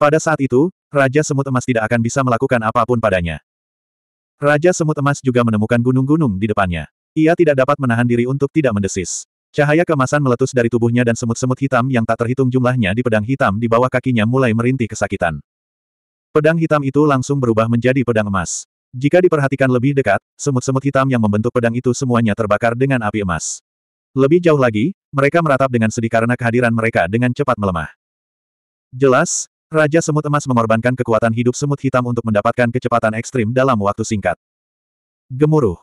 Pada saat itu, Raja Semut Emas tidak akan bisa melakukan apapun padanya. Raja Semut Emas juga menemukan gunung-gunung di depannya. Ia tidak dapat menahan diri untuk tidak mendesis. Cahaya kemasan meletus dari tubuhnya dan semut-semut hitam yang tak terhitung jumlahnya di pedang hitam di bawah kakinya mulai merintih kesakitan. Pedang hitam itu langsung berubah menjadi pedang emas. Jika diperhatikan lebih dekat, semut-semut hitam yang membentuk pedang itu semuanya terbakar dengan api emas. Lebih jauh lagi, mereka meratap dengan sedih karena kehadiran mereka dengan cepat melemah. Jelas, Raja Semut Emas mengorbankan kekuatan hidup semut hitam untuk mendapatkan kecepatan ekstrim dalam waktu singkat. Gemuruh.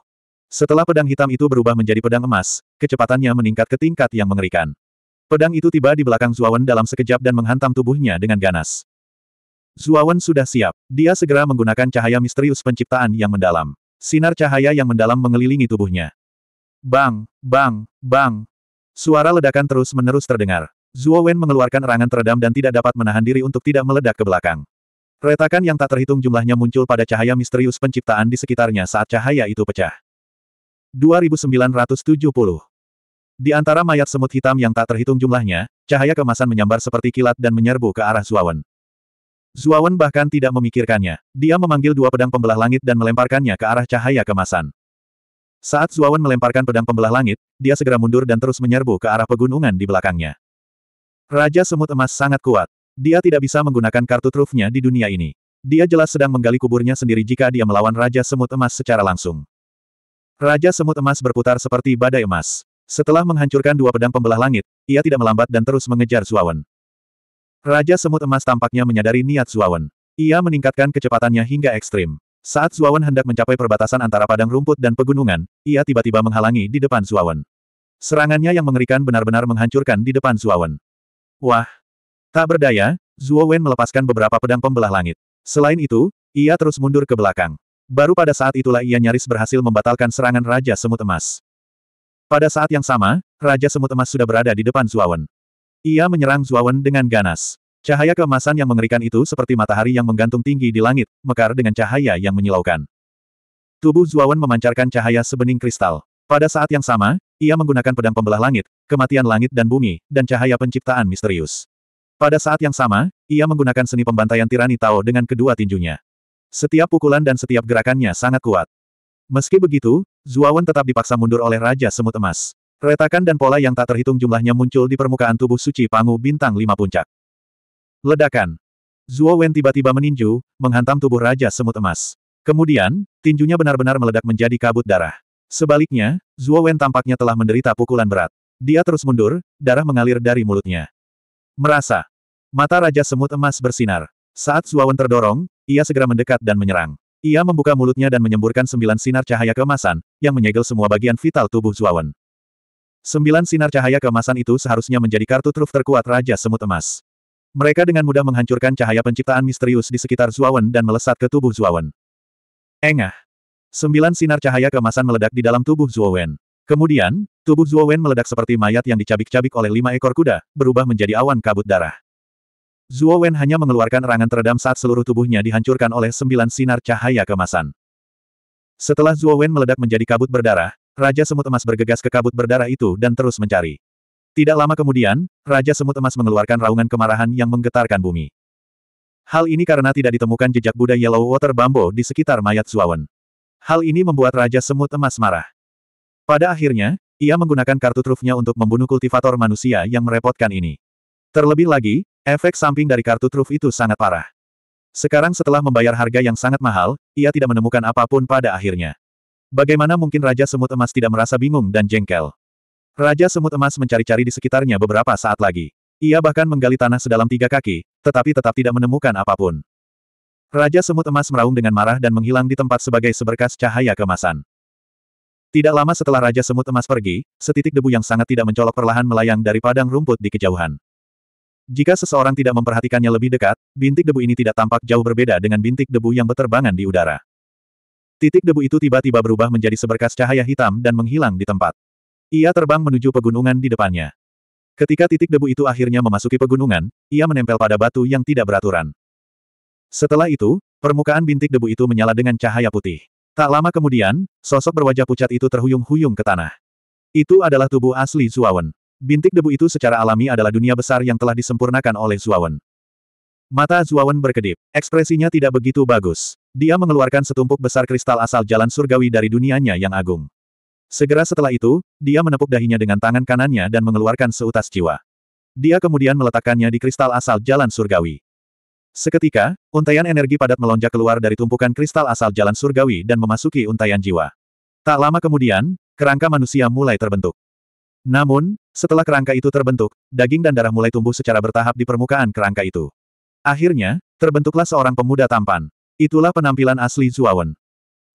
Setelah pedang hitam itu berubah menjadi pedang emas, kecepatannya meningkat ke tingkat yang mengerikan. Pedang itu tiba di belakang Zuawan dalam sekejap dan menghantam tubuhnya dengan ganas. Zuawan sudah siap. Dia segera menggunakan cahaya misterius penciptaan yang mendalam. Sinar cahaya yang mendalam mengelilingi tubuhnya. Bang, bang, bang. Suara ledakan terus-menerus terdengar. Zuo Wen mengeluarkan erangan teredam dan tidak dapat menahan diri untuk tidak meledak ke belakang. Retakan yang tak terhitung jumlahnya muncul pada cahaya misterius penciptaan di sekitarnya saat cahaya itu pecah. 2970 Di antara mayat semut hitam yang tak terhitung jumlahnya, cahaya kemasan menyambar seperti kilat dan menyerbu ke arah Zuo Wen bahkan tidak memikirkannya. Dia memanggil dua pedang pembelah langit dan melemparkannya ke arah cahaya kemasan. Saat Wen melemparkan pedang pembelah langit, dia segera mundur dan terus menyerbu ke arah pegunungan di belakangnya. Raja Semut Emas sangat kuat. Dia tidak bisa menggunakan kartu trufnya di dunia ini. Dia jelas sedang menggali kuburnya sendiri jika dia melawan Raja Semut Emas secara langsung. Raja Semut Emas berputar seperti badai emas. Setelah menghancurkan dua pedang pembelah langit, ia tidak melambat dan terus mengejar Zuawan. Raja Semut Emas tampaknya menyadari niat Zuawan. Ia meningkatkan kecepatannya hingga ekstrim. Saat Zuawan hendak mencapai perbatasan antara padang rumput dan pegunungan, ia tiba-tiba menghalangi di depan Zuawan. Serangannya yang mengerikan benar-benar menghancurkan di depan Zuawan. Wah! Tak berdaya, Zuo Wen melepaskan beberapa pedang pembelah langit. Selain itu, ia terus mundur ke belakang. Baru pada saat itulah ia nyaris berhasil membatalkan serangan Raja Semut Emas. Pada saat yang sama, Raja Semut Emas sudah berada di depan Wen. Ia menyerang Wen dengan ganas. Cahaya keemasan yang mengerikan itu seperti matahari yang menggantung tinggi di langit, mekar dengan cahaya yang menyilaukan. Tubuh Wen memancarkan cahaya sebening kristal. Pada saat yang sama, ia menggunakan pedang pembelah langit, kematian langit dan bumi, dan cahaya penciptaan misterius. Pada saat yang sama, ia menggunakan seni pembantaian tirani Tao dengan kedua tinjunya. Setiap pukulan dan setiap gerakannya sangat kuat. Meski begitu, Zuawan tetap dipaksa mundur oleh Raja Semut Emas. Retakan dan pola yang tak terhitung jumlahnya muncul di permukaan tubuh suci Pangu Bintang Lima Puncak. Ledakan. Zuawan tiba-tiba meninju, menghantam tubuh Raja Semut Emas. Kemudian, tinjunya benar-benar meledak menjadi kabut darah. Sebaliknya, Zuo Wen tampaknya telah menderita pukulan berat. Dia terus mundur, darah mengalir dari mulutnya. Merasa. Mata Raja Semut Emas bersinar. Saat Zuo Wen terdorong, ia segera mendekat dan menyerang. Ia membuka mulutnya dan menyemburkan sembilan sinar cahaya kemasan yang menyegel semua bagian vital tubuh Zuo Wen. Sembilan sinar cahaya kemasan itu seharusnya menjadi kartu truf terkuat Raja Semut Emas. Mereka dengan mudah menghancurkan cahaya penciptaan misterius di sekitar Wen dan melesat ke tubuh Wen. Engah. Sembilan sinar cahaya kemasan meledak di dalam tubuh Zuo Wen. Kemudian, tubuh Zuo Wen meledak seperti mayat yang dicabik-cabik oleh lima ekor kuda, berubah menjadi awan kabut darah. Zuo Wen hanya mengeluarkan erangan teredam saat seluruh tubuhnya dihancurkan oleh sembilan sinar cahaya kemasan. Setelah Zuo Wen meledak menjadi kabut berdarah, Raja Semut Emas bergegas ke kabut berdarah itu dan terus mencari. Tidak lama kemudian, Raja Semut Emas mengeluarkan raungan kemarahan yang menggetarkan bumi. Hal ini karena tidak ditemukan jejak Buddha Yellow Water Bambo di sekitar mayat Wen. Hal ini membuat Raja Semut Emas marah. Pada akhirnya, ia menggunakan kartu trufnya untuk membunuh kultivator manusia yang merepotkan ini. Terlebih lagi, efek samping dari kartu truf itu sangat parah. Sekarang setelah membayar harga yang sangat mahal, ia tidak menemukan apapun pada akhirnya. Bagaimana mungkin Raja Semut Emas tidak merasa bingung dan jengkel? Raja Semut Emas mencari-cari di sekitarnya beberapa saat lagi. Ia bahkan menggali tanah sedalam tiga kaki, tetapi tetap tidak menemukan apapun. Raja Semut Emas meraung dengan marah dan menghilang di tempat sebagai seberkas cahaya kemasan. Tidak lama setelah Raja Semut Emas pergi, setitik debu yang sangat tidak mencolok perlahan melayang dari padang rumput di kejauhan. Jika seseorang tidak memperhatikannya lebih dekat, bintik debu ini tidak tampak jauh berbeda dengan bintik debu yang berterbangan di udara. Titik debu itu tiba-tiba berubah menjadi seberkas cahaya hitam dan menghilang di tempat. Ia terbang menuju pegunungan di depannya. Ketika titik debu itu akhirnya memasuki pegunungan, ia menempel pada batu yang tidak beraturan. Setelah itu, permukaan bintik debu itu menyala dengan cahaya putih. Tak lama kemudian, sosok berwajah pucat itu terhuyung-huyung ke tanah. Itu adalah tubuh asli Zuawan. Bintik debu itu secara alami adalah dunia besar yang telah disempurnakan oleh Zuawan. Mata Zuawan berkedip. Ekspresinya tidak begitu bagus. Dia mengeluarkan setumpuk besar kristal asal jalan surgawi dari dunianya yang agung. Segera setelah itu, dia menepuk dahinya dengan tangan kanannya dan mengeluarkan seutas jiwa. Dia kemudian meletakkannya di kristal asal jalan surgawi. Seketika, untaian energi padat melonjak keluar dari tumpukan kristal asal jalan surgawi dan memasuki untaian jiwa. Tak lama kemudian, kerangka manusia mulai terbentuk. Namun, setelah kerangka itu terbentuk, daging dan darah mulai tumbuh secara bertahap di permukaan kerangka itu. Akhirnya, terbentuklah seorang pemuda tampan. Itulah penampilan asli Zuawan.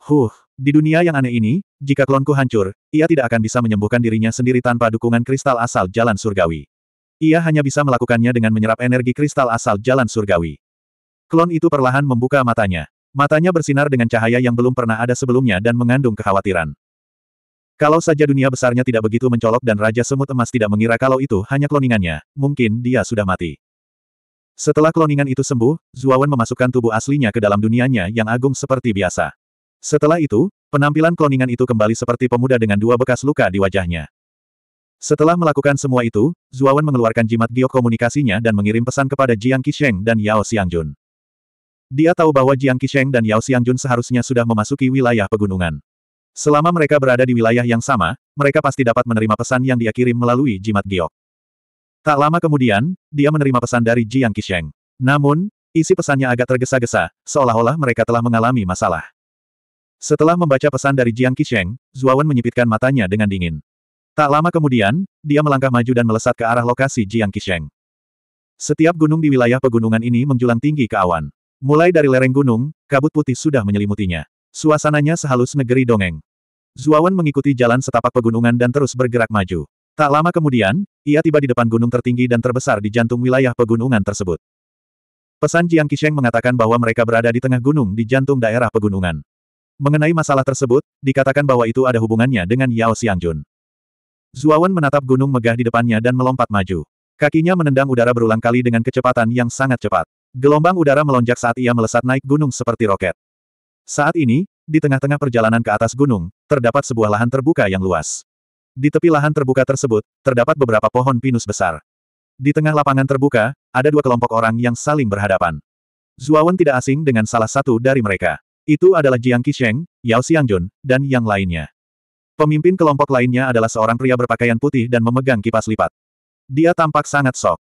Huh, di dunia yang aneh ini, jika klonku hancur, ia tidak akan bisa menyembuhkan dirinya sendiri tanpa dukungan kristal asal jalan surgawi. Ia hanya bisa melakukannya dengan menyerap energi kristal asal jalan surgawi. Klon itu perlahan membuka matanya. Matanya bersinar dengan cahaya yang belum pernah ada sebelumnya dan mengandung kekhawatiran. Kalau saja dunia besarnya tidak begitu mencolok dan Raja Semut Emas tidak mengira kalau itu hanya kloningannya, mungkin dia sudah mati. Setelah kloningan itu sembuh, Zuawan memasukkan tubuh aslinya ke dalam dunianya yang agung seperti biasa. Setelah itu, penampilan kloningan itu kembali seperti pemuda dengan dua bekas luka di wajahnya. Setelah melakukan semua itu, Zuawan mengeluarkan jimat giok komunikasinya dan mengirim pesan kepada Jiang Qisheng dan Yao Xiangjun. Dia tahu bahwa Jiang Qisheng dan Yao Xiangjun seharusnya sudah memasuki wilayah pegunungan. Selama mereka berada di wilayah yang sama, mereka pasti dapat menerima pesan yang dia kirim melalui jimat giok. Tak lama kemudian, dia menerima pesan dari Jiang Qisheng. Namun, isi pesannya agak tergesa-gesa, seolah-olah mereka telah mengalami masalah. Setelah membaca pesan dari Jiang Qisheng, Zuawan menyipitkan matanya dengan dingin. Tak lama kemudian, dia melangkah maju dan melesat ke arah lokasi Jiang Qisheng. Setiap gunung di wilayah pegunungan ini menjulang tinggi ke awan. Mulai dari lereng gunung, kabut putih sudah menyelimutinya. Suasananya sehalus negeri dongeng. Zuawan mengikuti jalan setapak pegunungan dan terus bergerak maju. Tak lama kemudian, ia tiba di depan gunung tertinggi dan terbesar di jantung wilayah pegunungan tersebut. Pesan Jiang Qisheng mengatakan bahwa mereka berada di tengah gunung di jantung daerah pegunungan. Mengenai masalah tersebut, dikatakan bahwa itu ada hubungannya dengan Yao Xiangjun. Zuawan menatap gunung megah di depannya dan melompat maju. Kakinya menendang udara berulang kali dengan kecepatan yang sangat cepat. Gelombang udara melonjak saat ia melesat naik gunung seperti roket. Saat ini, di tengah-tengah perjalanan ke atas gunung, terdapat sebuah lahan terbuka yang luas. Di tepi lahan terbuka tersebut, terdapat beberapa pohon pinus besar. Di tengah lapangan terbuka, ada dua kelompok orang yang saling berhadapan. Zuawan tidak asing dengan salah satu dari mereka. Itu adalah Jiang Qisheng, Yao Xiangjun, dan yang lainnya. Pemimpin kelompok lainnya adalah seorang pria berpakaian putih dan memegang kipas lipat. Dia tampak sangat sok.